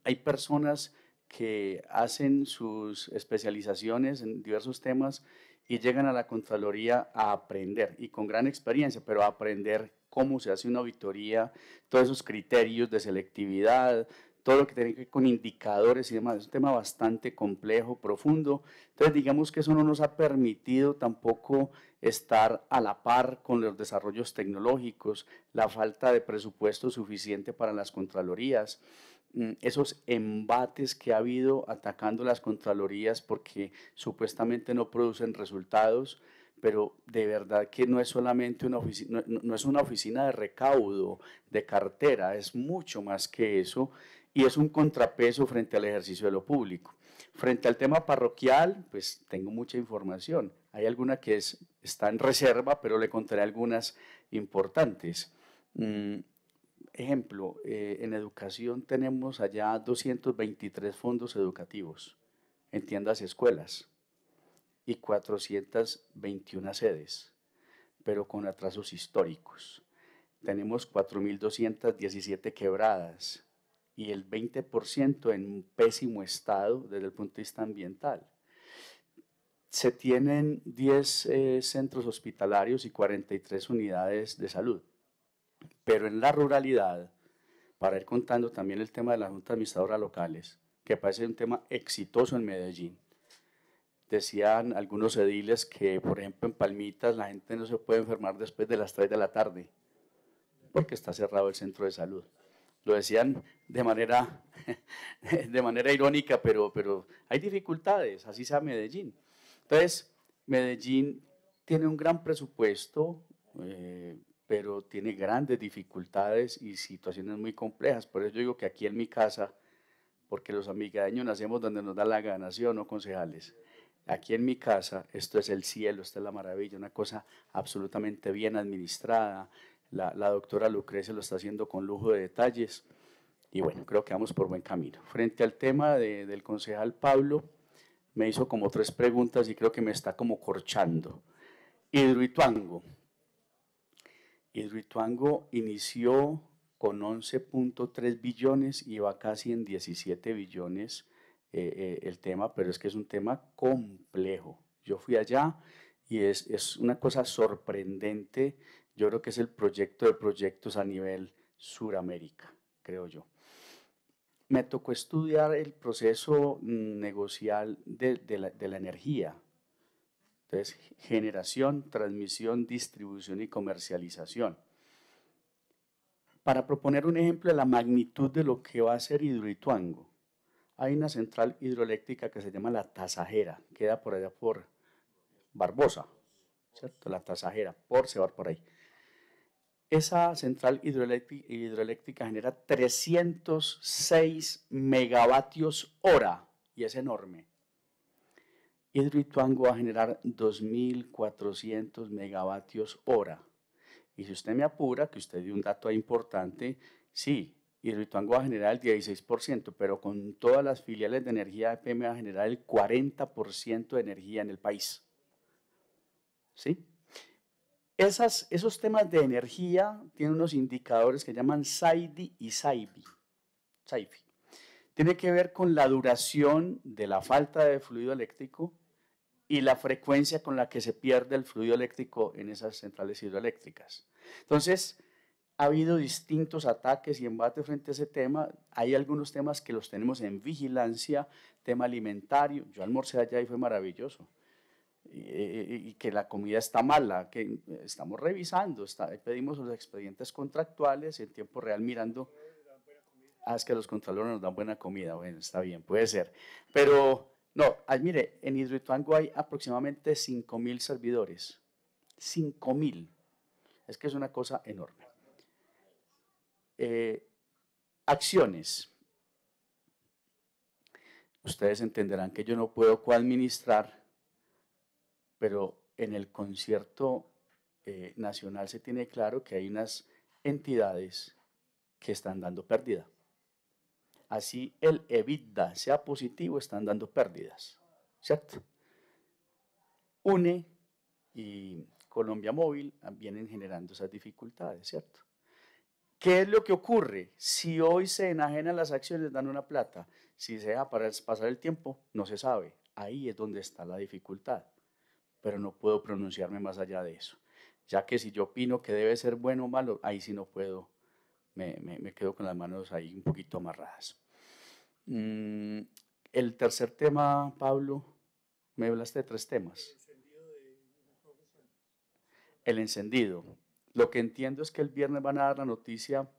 hay personas que hacen sus especializaciones en diversos temas y llegan a la Contraloría a aprender, y con gran experiencia, pero a aprender cómo se hace una auditoría, todos esos criterios de selectividad, todo lo que tiene que ver con indicadores y demás. Es un tema bastante complejo, profundo. Entonces, digamos que eso no nos ha permitido tampoco estar a la par con los desarrollos tecnológicos, la falta de presupuesto suficiente para las Contralorías mm, esos embates que ha habido atacando las Contralorías porque supuestamente no producen resultados, pero de verdad que no es solamente una oficina, no es una oficina de recaudo, de cartera, es mucho más que eso y es un contrapeso frente al ejercicio de lo público. Frente al tema parroquial, pues tengo mucha información. Hay alguna que está en reserva, pero le contaré algunas importantes. Mm, ejemplo, eh, en educación tenemos allá 223 fondos educativos, en tiendas y escuelas, y 421 sedes, pero con atrasos históricos. Tenemos 4.217 quebradas, y el 20% en un pésimo estado desde el punto de vista ambiental. Se tienen 10 eh, centros hospitalarios y 43 unidades de salud, pero en la ruralidad, para ir contando también el tema de la Junta Administradora Locales, que parece un tema exitoso en Medellín. Decían algunos ediles que, por ejemplo, en Palmitas la gente no se puede enfermar después de las 3 de la tarde, porque está cerrado el centro de salud lo decían de manera, de manera irónica, pero, pero hay dificultades, así sea Medellín. Entonces, Medellín tiene un gran presupuesto, eh, pero tiene grandes dificultades y situaciones muy complejas. Por eso digo que aquí en mi casa, porque los amigadeños nacemos donde nos da la ganación, no, concejales? Aquí en mi casa, esto es el cielo, esto es la maravilla, una cosa absolutamente bien administrada, la, doctora Lucrecia lo está haciendo con lujo de detalles. Y bueno, creo que vamos por buen camino. Frente al tema del concejal Pablo, me hizo como tres preguntas y creo que me está como corchando. Hidroituango. Hidroituango inició con 11.3 billones y va casi en 17 billones eh, eh, el tema, pero es que es un tema complejo. Yo fui allá y es, es una cosa sorprendente yo creo que es el proyecto de proyectos a nivel Suramérica, creo yo. Me tocó estudiar el proceso negocial de, la, energía. Entonces, generación, transmisión, distribución y comercialización para proponer un ejemplo de la magnitud de lo que va a ser Hidroituango, hay una central hidroeléctrica que se llama La Tasajera, queda por allá por Barbosa, ¿cierto? La Tasajera, por se va por ahí. Esa central hidroeléctrica, genera 306 megavatios hora y es enorme. Hidroituango va a generar 2.400 megavatios hora. Y si usted me apura, que usted dio un dato importante, sí, Hidroituango va a generar el 16%, pero con todas las filiales de energía de PM va a generar el 40% de energía en el país. ¿Sí? esos temas de energía tienen unos indicadores que llaman SAIDI y SAIFI. Tiene que ver con la duración de la falta de fluido eléctrico y la frecuencia con la que se pierde el fluido eléctrico en esas centrales hidroeléctricas. Entonces, ha habido distintos ataques y embates frente a ese tema. Hay algunos temas que los tenemos en vigilancia, tema alimentario. Yo almorcé allá y fue maravilloso y, que la comida está mala, que estamos revisando, está, pedimos los expedientes contractuales y en tiempo real mirando. Ah, es que los contralores nos dan buena comida, bueno, está bien, puede ser. Pero, no, ah, mire, en Hidroituango hay aproximadamente 5.000 servidores. 5.000. Es que es una cosa enorme. Eh, acciones. Ustedes entenderán que yo no puedo coadministrar pero en el concierto eh, nacional se tiene claro que hay unas entidades que están dando pérdida. Así el EBITDA sea positivo, están dando pérdidas, ¿cierto? UNE y Colombia Móvil vienen generando esas dificultades, ¿cierto? ¿Qué es lo que ocurre? Si hoy se enajenan las acciones, dan una plata. Si se para pasar el tiempo, no se sabe. Ahí es donde está la dificultad pero no puedo pronunciarme más allá de eso. Ya que si yo opino que debe ser bueno o malo, ahí sí no puedo, me, quedo con las manos ahí un poquito amarradas. Mm, el tercer tema, Pablo, me hablaste de tres temas. El encendido. Lo que entiendo es que el viernes van a dar la noticia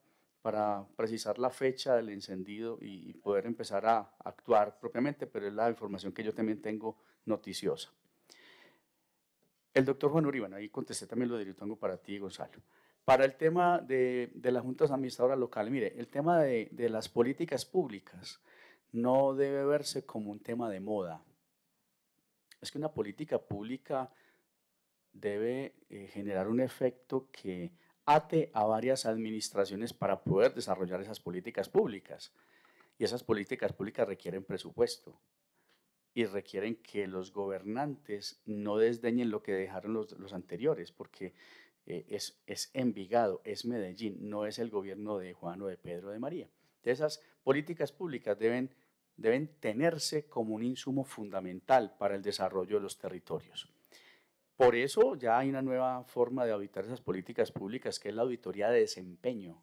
para precisar la fecha del encendido y poder empezar a actuar propiamente, pero es la información que yo también tengo noticiosa. El doctor Juan Uribe, ahí contesté también lo de tengo para ti, Gonzalo. Para el tema de, las juntas administradoras locales, mire, el tema de, las políticas públicas no debe verse como un tema de moda. Es que una política pública debe eh, generar un efecto que ate a varias administraciones para poder desarrollar esas políticas públicas. Y esas políticas públicas requieren presupuesto y requieren que los gobernantes no desdeñen lo que dejaron los, anteriores, porque eh, es, es Envigado, es Medellín, no es el gobierno de Juan o de Pedro de María. esas políticas públicas deben, deben tenerse como un insumo fundamental para el desarrollo de los territorios. Por eso ya hay una nueva forma de auditar esas políticas públicas, que es la auditoría de desempeño,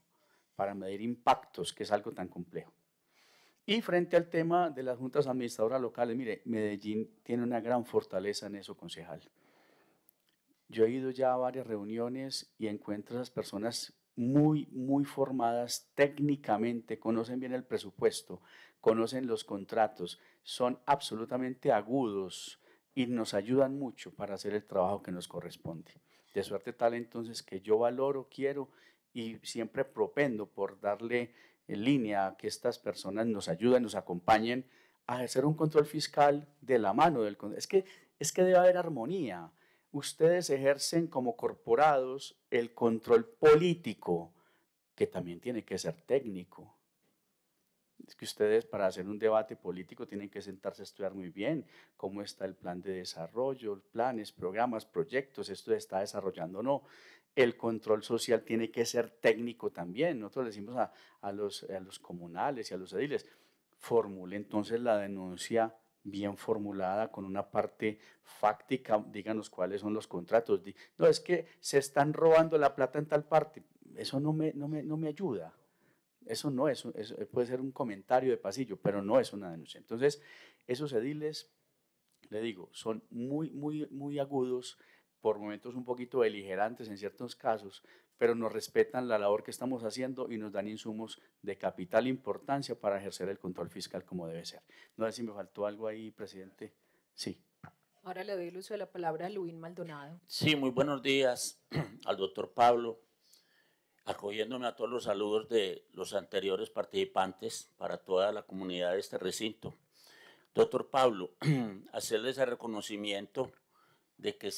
para medir impactos, que es algo tan complejo. Y frente al tema de las juntas administradoras locales, mire, Medellín tiene una gran fortaleza en eso, concejal. Yo he ido ya a varias reuniones y encuentro a esas personas muy, muy formadas técnicamente, conocen bien el presupuesto, conocen los contratos, son absolutamente agudos y nos ayudan mucho para hacer el trabajo que nos corresponde. De suerte tal entonces que yo valoro, quiero y siempre propendo por darle en línea, que estas personas nos ayuden, nos acompañen a ejercer un control fiscal de la mano del... Es que, es que debe haber armonía. Ustedes ejercen como corporados el control político, que también tiene que ser técnico. Es que ustedes para hacer un debate político tienen que sentarse a estudiar muy bien cómo está el plan de desarrollo, planes, programas, proyectos, esto está desarrollando o no el control social tiene que ser técnico también. Nosotros le decimos a, los, los comunales y a los ediles, formule entonces la denuncia bien formulada, con una parte fáctica, díganos cuáles son los contratos. No, es que se están robando la plata en tal parte. Eso no me, no me, ayuda. Eso no es, puede ser un comentario de pasillo, pero no es una denuncia. Entonces, esos ediles, le digo, son muy, muy, muy agudos por momentos un poquito beligerantes en ciertos casos, pero nos respetan la labor que estamos haciendo y nos dan insumos de capital importancia para ejercer el control fiscal como debe ser. No sé si me faltó algo ahí, presidente. Sí. Ahora le doy el uso de la palabra a Luis Maldonado. Sí, muy buenos días al doctor Pablo, acogiéndome a todos los saludos de los anteriores participantes para toda la comunidad de este recinto. Doctor Pablo, hacerles el reconocimiento de que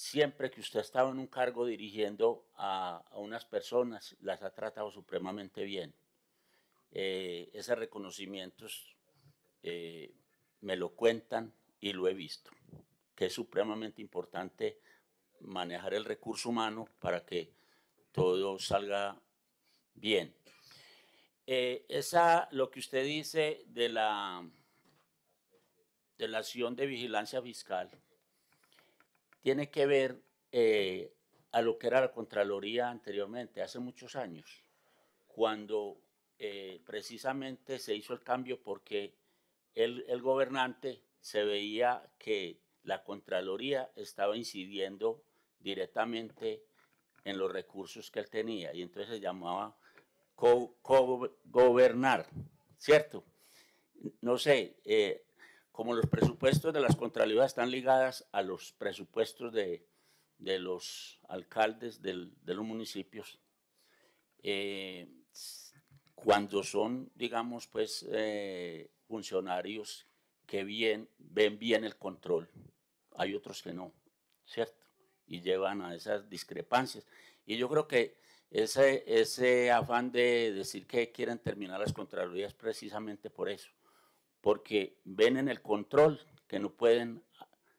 siempre que usted ha estado en un cargo dirigiendo a, unas personas, las ha tratado supremamente bien. Eh, esos reconocimientos eh, me lo cuentan y lo he visto, que es supremamente importante manejar el recurso humano para que todo salga bien. Eh, esa, lo que usted dice de la, de la acción de vigilancia fiscal, tiene que ver eh, a lo que era la Contraloría anteriormente, hace muchos años, cuando eh, precisamente se hizo el cambio porque el, gobernante se veía que la Contraloría estaba incidiendo directamente en los recursos que él tenía y entonces se llamaba co-gobernar, gobernar cierto No sé, eh, como los presupuestos de las Contralorías están ligadas a los presupuestos de, los alcaldes de los municipios, eh, cuando son, digamos, pues, eh, funcionarios que bien, ven bien el control, hay otros que no, ¿cierto? Y llevan a esas discrepancias. Y yo creo que ese, ese afán de decir que quieren terminar las Contralorías precisamente por eso porque ven en el control que no pueden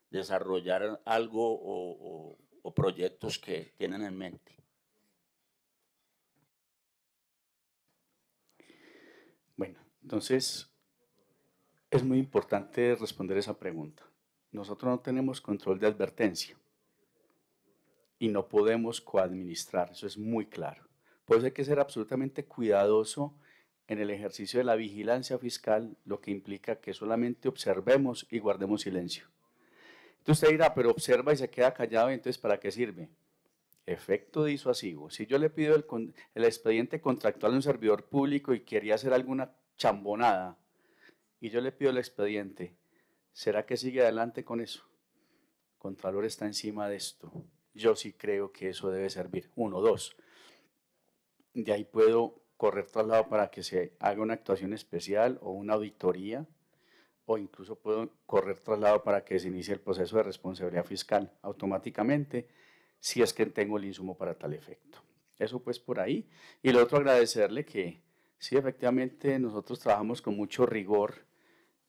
desarrollar algo o, proyectos que tienen en mente. Bueno, entonces es muy importante responder esa pregunta. Nosotros no tenemos control de advertencia y no podemos coadministrar, eso es muy claro. Por eso hay que ser absolutamente cuidadoso en el ejercicio de la vigilancia fiscal, lo que implica que solamente observemos y guardemos silencio. Entonces usted dirá, pero observa y se queda callado, entonces ¿para qué sirve? Efecto disuasivo. Si yo le pido el, expediente contractual a un servidor público y quería hacer alguna chambonada, y yo le pido el expediente, ¿será que sigue adelante con eso? Contralor está encima de esto. Yo sí creo que eso debe servir. Uno, dos. De ahí puedo correr traslado para que se haga una actuación especial o una auditoría o incluso puedo correr traslado para que se inicie el proceso de responsabilidad fiscal automáticamente si es que tengo el insumo para tal efecto. Eso pues por ahí. Y lo otro agradecerle que sí, efectivamente nosotros trabajamos con mucho rigor.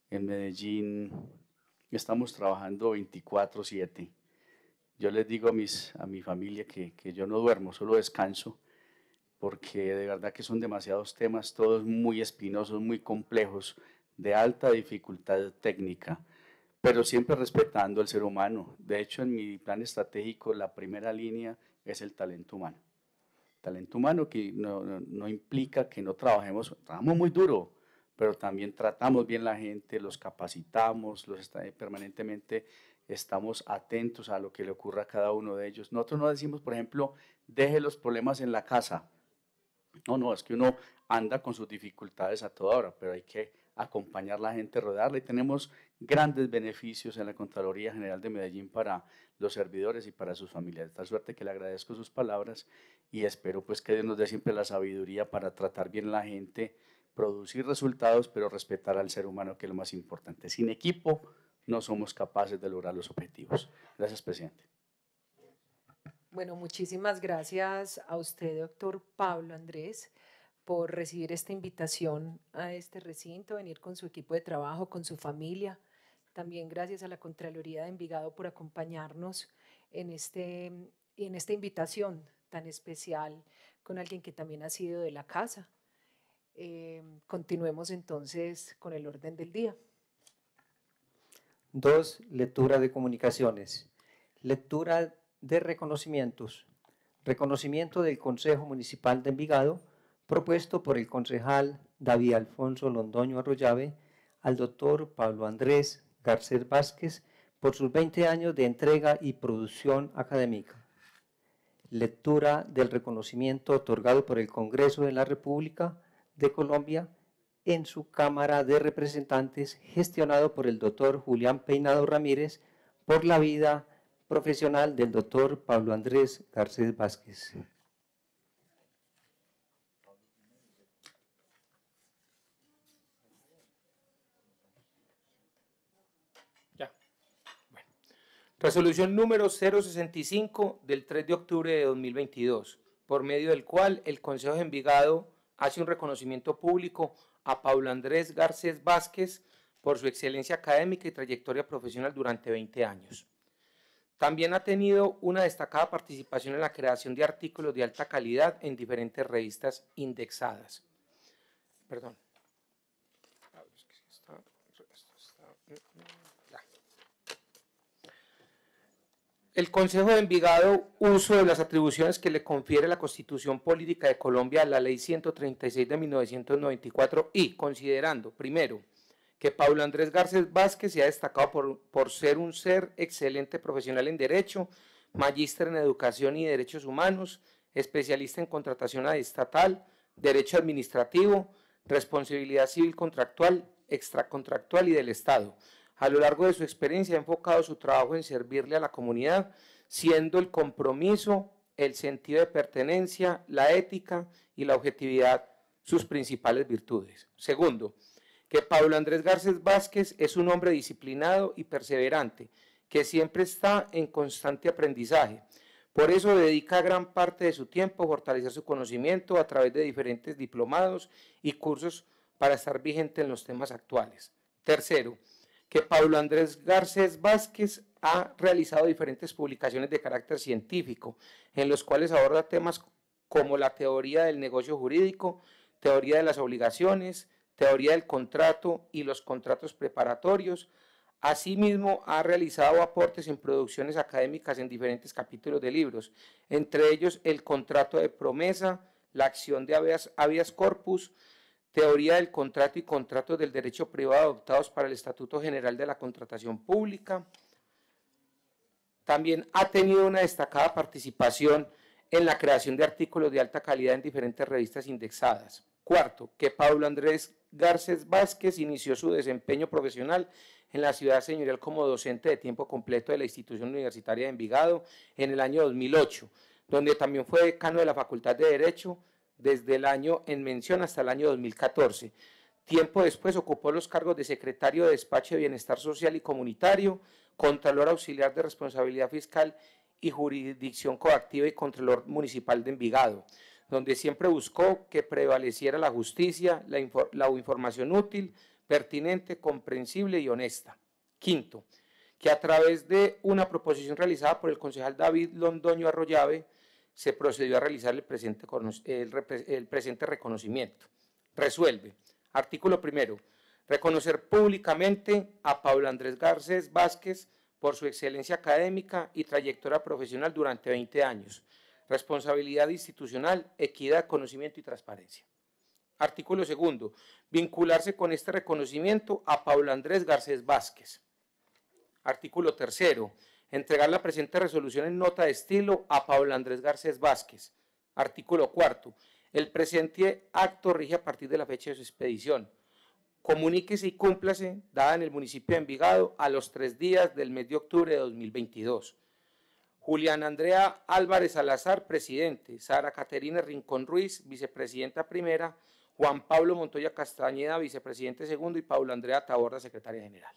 En Medellín estamos trabajando 24/7. Yo les digo a, mis, a mi familia que, que yo no duermo, solo descanso porque de verdad que son demasiados temas, todos muy espinosos, muy complejos, de alta dificultad técnica, pero siempre respetando al ser humano. De hecho, en mi plan estratégico, la primera línea es el talento humano. Talento humano que no, no, implica que no trabajemos, trabajamos muy duro, pero también tratamos bien la gente, los capacitamos, los permanentemente estamos atentos a lo que le ocurra a cada uno de ellos. Nosotros no decimos, por ejemplo, deje los problemas en la casa, no, no, es que uno anda con sus dificultades a toda hora, pero hay que acompañar a la gente, rodearla y tenemos grandes beneficios en la Contraloría General de Medellín para los servidores y para sus familias. De tal suerte que le agradezco sus palabras y espero pues que Dios nos dé siempre la sabiduría para tratar bien a la gente, producir resultados, pero respetar al ser humano que es lo más importante. Sin equipo no somos capaces de lograr los objetivos. Gracias, presidente. Bueno, muchísimas gracias a usted, doctor Pablo Andrés, por recibir esta invitación a este recinto, venir con su equipo de trabajo, con su familia. También gracias a la Contraloría de Envigado por acompañarnos en, este, mm, en esta invitación tan especial con alguien que también ha sido de la casa. Eh, continuemos entonces con el orden del día. Dos, lectura de comunicaciones. Lectura de reconocimientos. Reconocimiento del Consejo Municipal de Envigado, propuesto por el concejal David Alfonso Londoño Arroyave al doctor Pablo Andrés Garcés Vázquez por sus 20 años de entrega y producción académica. Lectura del reconocimiento otorgado por el Congreso de la República de Colombia en su Cámara de Representantes, gestionado por el doctor Julián Peinado Ramírez, por la vida profesional del doctor Pablo Andrés Garcés Vázquez. Resolución número 065 del 3 de octubre de 2022, por medio del cual el Consejo de Envigado hace un reconocimiento público a Pablo Andrés Garcés Vázquez por su excelencia académica y trayectoria profesional durante 20 años. También ha tenido una destacada participación en la creación de artículos de alta calidad en diferentes revistas indexadas. Perdón. El Consejo de Envigado, uso de las atribuciones que le confiere la Constitución Política de Colombia, a la Ley 136 de 1994, y considerando, primero, que Pablo Andrés Garcés Vázquez se ha destacado por, ser un ser excelente profesional en Derecho, magíster en Educación y Derechos Humanos, especialista en contratación estatal, Derecho Administrativo, Responsabilidad Civil Contractual, Extracontractual y del Estado. A lo largo de su experiencia ha enfocado su trabajo en servirle a la comunidad, siendo el compromiso, el sentido de pertenencia, la ética y la objetividad sus principales virtudes. Segundo, que Pablo Andrés Garcés Vázquez es un hombre disciplinado y perseverante, que siempre está en constante aprendizaje. Por eso dedica gran parte de su tiempo a fortalecer su conocimiento a través de diferentes diplomados y cursos para estar vigente en los temas actuales. Tercero, que Pablo Andrés Garcés Vázquez ha realizado diferentes publicaciones de carácter científico, en los cuales aborda temas como la teoría del negocio jurídico, teoría de las obligaciones, teoría del contrato y los contratos preparatorios. Asimismo, ha realizado aportes en producciones académicas en diferentes capítulos de libros, entre ellos El contrato de promesa, La acción de habeas, corpus, Teoría del contrato y contratos del derecho privado adoptados para el Estatuto General de la Contratación Pública. También ha tenido una destacada participación en la creación de artículos de alta calidad en diferentes revistas indexadas. Cuarto, que Pablo Andrés Garcés Vázquez inició su desempeño profesional en la ciudad señorial como docente de tiempo completo de la institución universitaria de Envigado en el año 2008, donde también fue decano de la Facultad de Derecho desde el año en mención hasta el año 2014. Tiempo después ocupó los cargos de secretario de Despacho de Bienestar Social y Comunitario, Contralor Auxiliar de Responsabilidad Fiscal y Jurisdicción Coactiva y Contralor Municipal de Envigado donde siempre buscó que prevaleciera la justicia, la, información útil, pertinente, comprensible y honesta. Quinto, que a través de una proposición realizada por el concejal David Londoño Arroyave, se procedió a realizar el presente, el presente reconocimiento. Resuelve. Artículo primero. Reconocer públicamente a Pablo Andrés Garcés Vázquez por su excelencia académica y trayectoria profesional durante 20 años Responsabilidad institucional, equidad, conocimiento y transparencia. Artículo segundo, vincularse con este reconocimiento a Pablo Andrés Garcés Vázquez. Artículo tercero, entregar la presente resolución en nota de estilo a Pablo Andrés Garcés Vázquez. Artículo cuarto, el presente acto rige a partir de la fecha de su expedición. Comuníquese y cúmplase, dada en el municipio de Envigado, a los tres días del mes de octubre de 2022. Julián Andrea Álvarez Salazar, presidente, Sara Caterina Rincón Ruiz, vicepresidenta primera, Juan Pablo Montoya Castañeda, vicepresidente segundo, y Pablo Andrea Taborda, secretaria general.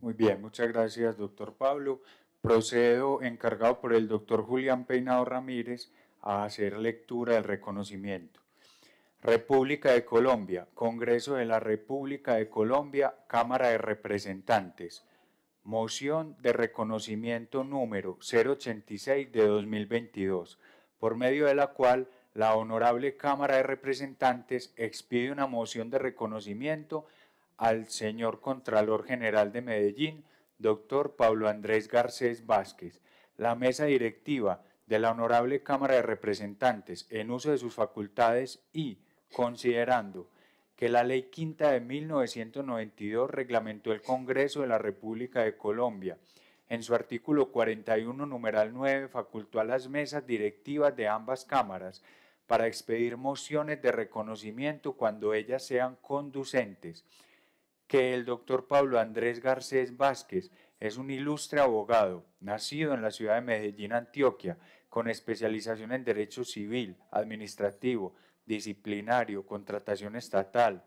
Muy bien, muchas gracias, doctor Pablo. Procedo, encargado por el doctor Julián Peinado Ramírez, a hacer lectura del reconocimiento. República de Colombia, Congreso de la República de Colombia, Cámara de Representantes. Moción de reconocimiento número 086 de 2022, por medio de la cual la Honorable Cámara de Representantes expide una moción de reconocimiento al señor Contralor General de Medellín, doctor Pablo Andrés Garcés Vázquez. La mesa directiva de la Honorable Cámara de Representantes, en uso de sus facultades y, considerando que la Ley Quinta de 1992 reglamentó el Congreso de la República de Colombia. En su artículo 41, numeral 9, facultó a las mesas directivas de ambas cámaras para expedir mociones de reconocimiento cuando ellas sean conducentes. Que el doctor Pablo Andrés Garcés Vázquez es un ilustre abogado, nacido en la ciudad de Medellín, Antioquia, con especialización en Derecho Civil, Administrativo, disciplinario, contratación estatal,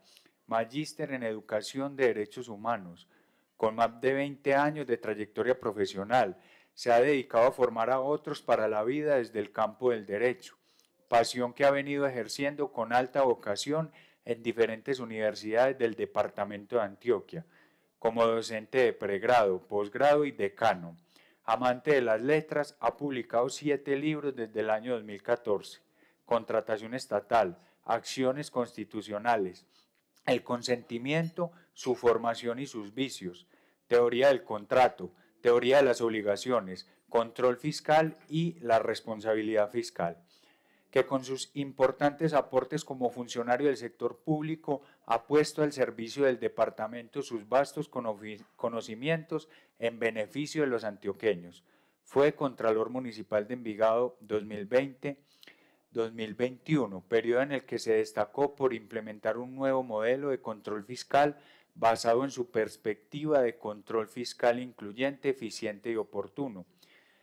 magíster en educación de derechos humanos. Con más de 20 años de trayectoria profesional, se ha dedicado a formar a otros para la vida desde el campo del derecho, pasión que ha venido ejerciendo con alta vocación en diferentes universidades del departamento de Antioquia, como docente de pregrado, posgrado y decano. Amante de las letras, ha publicado siete libros desde el año 2014 contratación estatal, acciones constitucionales, el consentimiento, su formación y sus vicios, teoría del contrato, teoría de las obligaciones, control fiscal y la responsabilidad fiscal, que con sus importantes aportes como funcionario del sector público ha puesto al servicio del departamento sus vastos conocimientos en beneficio de los antioqueños. Fue Contralor Municipal de Envigado 2020 2021, periodo en el que se destacó por implementar un nuevo modelo de control fiscal basado en su perspectiva de control fiscal incluyente, eficiente y oportuno.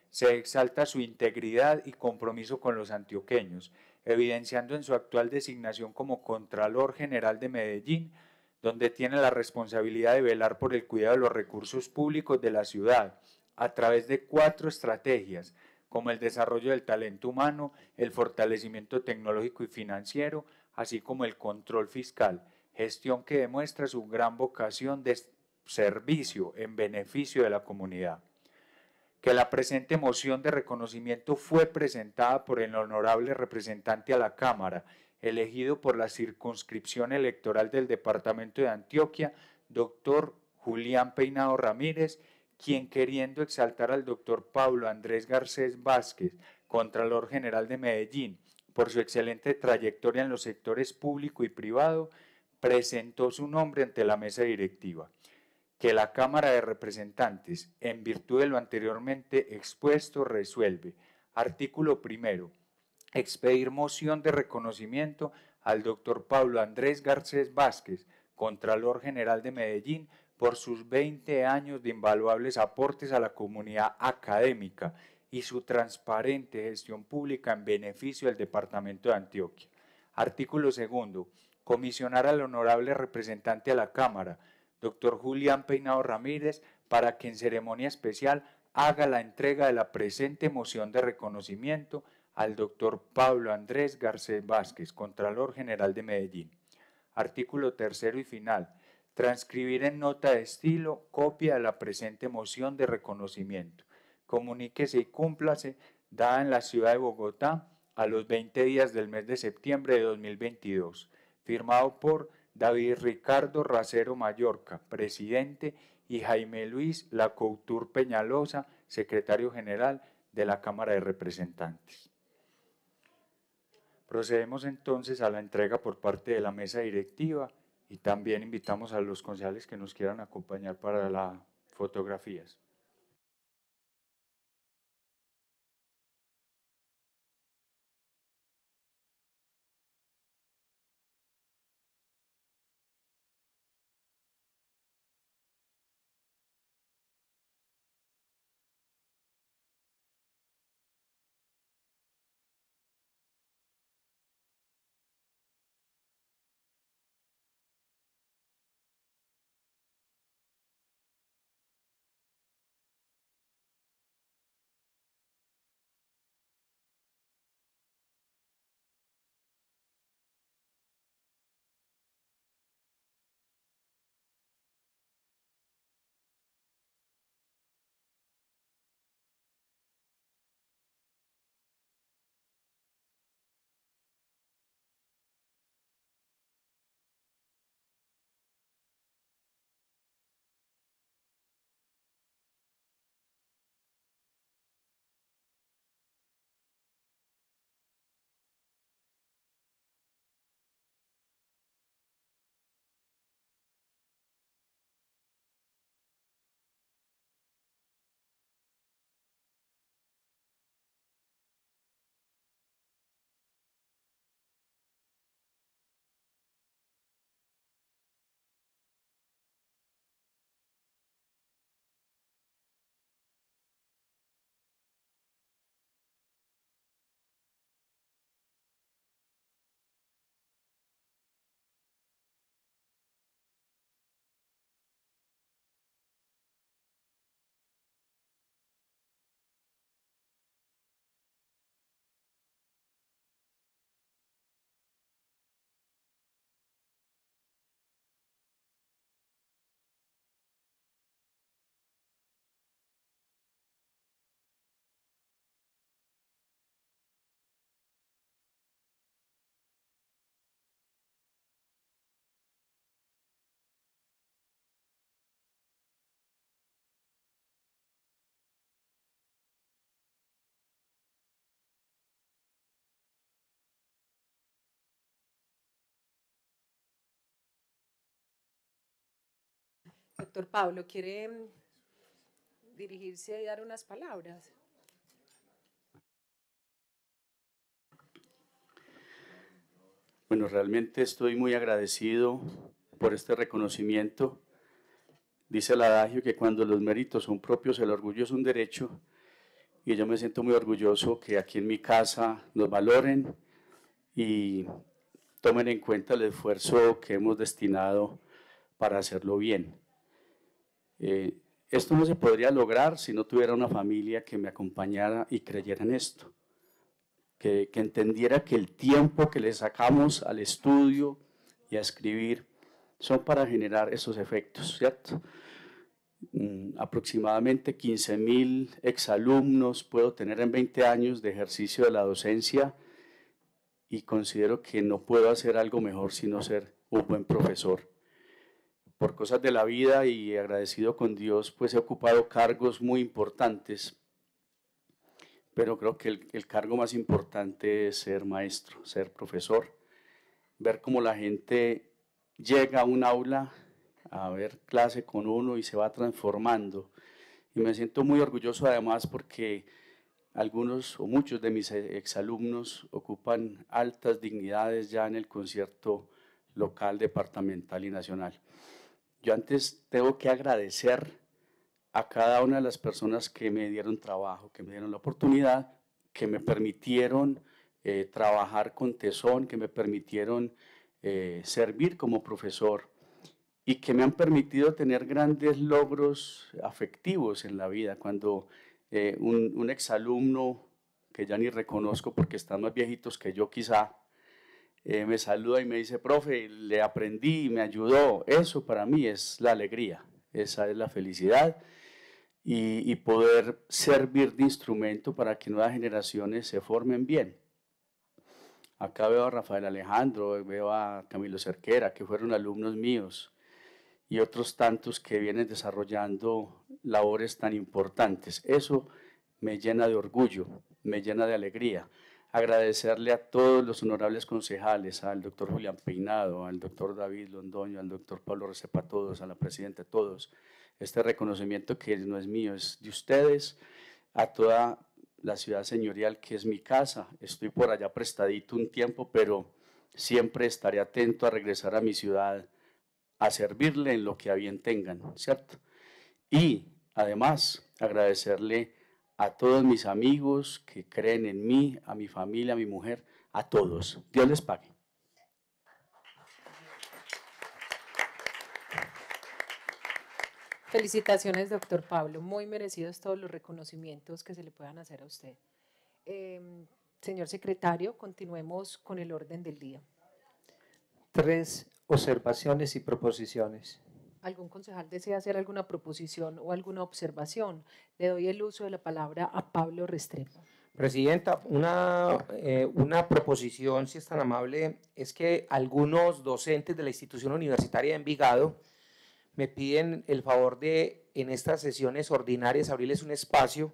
Se exalta su integridad y compromiso con los antioqueños, evidenciando en su actual designación como Contralor General de Medellín, donde tiene la responsabilidad de velar por el cuidado de los recursos públicos de la ciudad, a través de cuatro estrategias como el desarrollo del talento humano, el fortalecimiento tecnológico y financiero, así como el control fiscal, gestión que demuestra su gran vocación de servicio en beneficio de la comunidad. Que la presente moción de reconocimiento fue presentada por el honorable representante a la Cámara, elegido por la circunscripción electoral del Departamento de Antioquia, doctor Julián Peinado Ramírez, quien queriendo exaltar al doctor Pablo Andrés Garcés Vázquez, Contralor General de Medellín, por su excelente trayectoria en los sectores público y privado, presentó su nombre ante la mesa directiva. Que la Cámara de Representantes, en virtud de lo anteriormente expuesto, resuelve. Artículo primero. Expedir moción de reconocimiento al doctor Pablo Andrés Garcés Vázquez, Contralor General de Medellín, por sus 20 años de invaluables aportes a la comunidad académica y su transparente gestión pública en beneficio del Departamento de Antioquia. Artículo segundo. Comisionar al honorable representante a la Cámara, doctor Julián Peinado Ramírez, para que en ceremonia especial haga la entrega de la presente moción de reconocimiento al doctor Pablo Andrés Garcés Vázquez, Contralor General de Medellín. Artículo tercero y final Transcribir en nota de estilo copia de la presente moción de reconocimiento. Comuníquese y cúmplase, dada en la ciudad de Bogotá a los 20 días del mes de septiembre de 2022. Firmado por David Ricardo Racero Mallorca, presidente, y Jaime Luis Lacoutur Peñalosa, secretario general de la Cámara de Representantes. Procedemos entonces a la entrega por parte de la mesa directiva y también invitamos a los concejales que nos quieran acompañar para las fotografías. Doctor Pablo, ¿quiere mm, dirigirse y dar unas palabras? Bueno, realmente estoy muy agradecido por este reconocimiento. Dice el adagio que cuando los méritos son propios, el orgullo es un derecho. Y yo me siento muy orgulloso que aquí en mi casa nos valoren y tomen en cuenta el esfuerzo que hemos destinado para hacerlo bien. Eh, esto no se podría lograr si no tuviera una familia que me acompañara y creyera en esto, que, entendiera que el tiempo que le sacamos al estudio y a escribir son para generar esos efectos, ¿cierto? Mm, aproximadamente 15.000 exalumnos puedo tener en 20 años de ejercicio de la docencia y considero que no puedo hacer algo mejor sino ser un buen profesor por cosas de la vida y agradecido con Dios, pues he ocupado cargos muy importantes, pero creo que el, cargo más importante es ser maestro, ser profesor, ver cómo la gente llega a un aula a ver clase con uno y se va transformando. Y me siento muy orgulloso además porque algunos o muchos de mis exalumnos ocupan altas dignidades ya en el concierto local, departamental y nacional. Yo antes tengo que agradecer a cada una de las personas que me dieron trabajo, que me dieron la oportunidad, que me permitieron eh, trabajar con tesón, que me permitieron eh, servir como profesor y que me han permitido tener grandes logros afectivos en la vida. Cuando eh, un exalumno, que ya ni reconozco porque están más viejitos que yo quizá, eh, me saluda y me dice, profe, le aprendí, y me ayudó. Eso para mí es la alegría, esa es la felicidad y, y poder servir de instrumento para que nuevas generaciones se formen bien. Acá veo a Rafael Alejandro, veo a Camilo Cerquera, que fueron alumnos míos, y otros tantos que vienen desarrollando labores tan importantes. Eso me llena de orgullo, me llena de alegría agradecerle a todos los honorables concejales, al doctor Julián Peinado, al doctor David Londoño, al doctor Pablo Recepa, todos, a la presidenta, todos, este reconocimiento que no es mío, es de ustedes, a toda la ciudad señorial que es mi casa, estoy por allá prestadito un tiempo, pero siempre estaré atento a regresar a mi ciudad, a servirle en lo que a bien tengan, ¿cierto? Y además agradecerle a todos mis amigos que creen en mí, a mi familia, a mi mujer, a todos. Dios les pague. Felicitaciones, doctor Pablo. Muy merecidos todos los reconocimientos que se le puedan hacer a usted. Em, señor secretario, continuemos con el orden del día. Tres observaciones y proposiciones algún concejal desea hacer alguna proposición o alguna observación, le doy el uso de la palabra a Pablo Restrepo. Presidenta, una, eh, una proposición, si es tan amable, es que algunos docentes de la institución universitaria de Envigado me piden el favor de, en estas sesiones ordinarias, abrirles un espacio.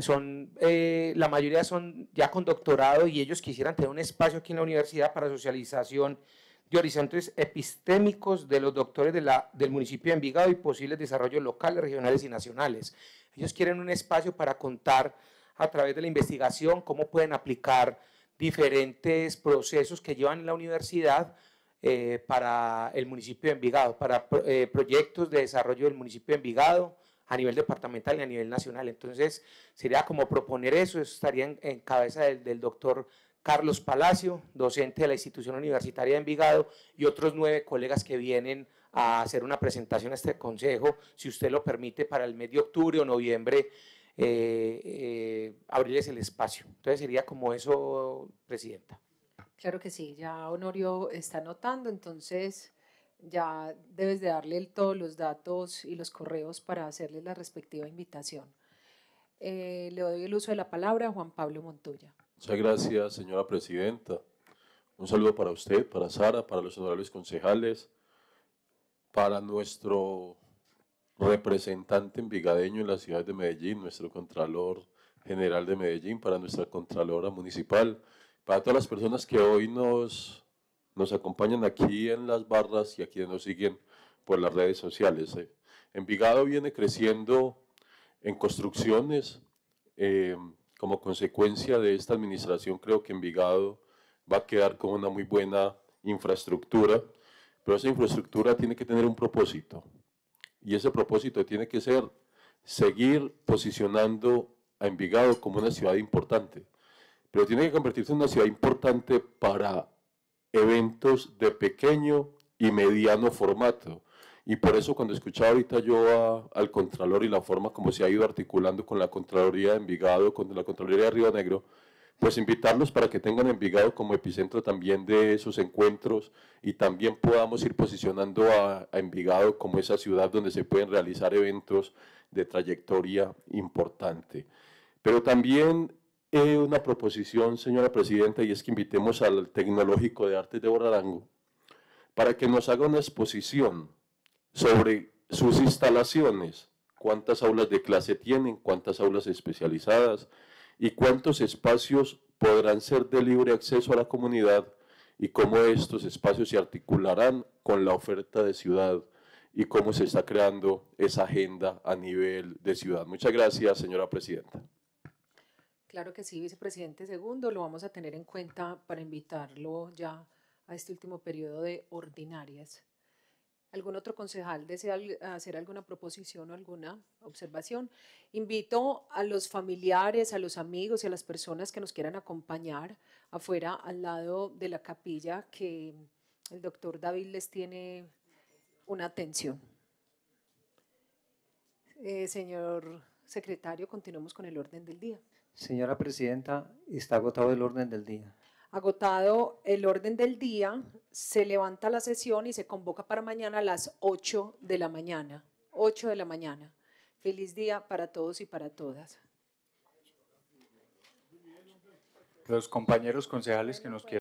Son, eh, la mayoría son ya con doctorado y ellos quisieran tener un espacio aquí en la universidad para socialización y horizontes epistémicos de los doctores del municipio de Envigado y posibles desarrollos locales, regionales y nacionales. Ellos quieren un espacio para contar a través de la investigación cómo pueden aplicar diferentes procesos que llevan en la universidad eh, para el municipio de Envigado, para eh, proyectos de desarrollo del municipio de Envigado a nivel departamental y a nivel nacional. Entonces, sería como proponer eso, estaría en, cabeza del doctor Carlos Palacio, docente de la institución universitaria de Envigado, y otros nueve colegas que vienen a hacer una presentación a este consejo, si usted lo permite, para el mes de octubre o noviembre, eh, eh, abrirles el espacio. Entonces sería como eso, Presidenta. Claro que sí, ya Honorio está anotando, entonces ya debes de darle todos los datos y los correos para hacerle la respectiva invitación. Eh, le doy el uso de la palabra a Juan Pablo Montoya. Muchas gracias, señora presidenta. Un saludo para usted, para Sara, para los honorables concejales, para nuestro representante en envigadeño en la ciudad de Medellín, nuestro Contralor General de Medellín, para nuestra Contralora Municipal, para todas las personas que hoy nos, nos acompañan aquí en las barras y a quienes nos siguen por las redes sociales. Eh, Envigado viene creciendo en construcciones, eh, como consecuencia de esta administración creo que Envigado va a quedar con una muy buena infraestructura, pero esa infraestructura tiene que tener un propósito y ese propósito tiene que ser seguir posicionando a Envigado como una ciudad importante, pero tiene que convertirse en una ciudad importante para eventos de pequeño y mediano formato, y por eso cuando escuchaba ahorita yo al Contralor y la forma como se ha ido articulando con la Contraloría de Envigado, con la Contraloría de Río Negro, pues invitarlos para que tengan Envigado como epicentro también de esos encuentros y también podamos ir posicionando a, Envigado como esa ciudad donde se pueden realizar eventos de trayectoria importante. Pero también eh, una proposición, señora Presidenta, y es que invitemos al Tecnológico de Artes de Borarango para que nos haga una exposición sobre sus instalaciones, cuántas aulas de clase tienen, cuántas aulas especializadas y cuántos espacios podrán ser de libre acceso a la comunidad y cómo estos espacios se articularán con la oferta de ciudad y cómo se está creando esa agenda a nivel de ciudad. Muchas gracias, señora presidenta. Claro que sí, vicepresidente segundo, lo vamos a tener en cuenta para invitarlo ya a este último periodo de ordinarias algún otro concejal desea hacer alguna proposición o alguna observación, invito a los familiares, a los amigos y a las personas que nos quieran acompañar afuera al lado de la capilla que el doctor David les tiene una atención. Eh, señor secretario, continuamos con el orden del día. Señora presidenta, está agotado el orden del día. Agotado el orden del día, se levanta la sesión y se convoca para mañana a las 8 de la mañana. 8 de la mañana. Feliz día para todos y para todas. Los compañeros concejales que nos quieren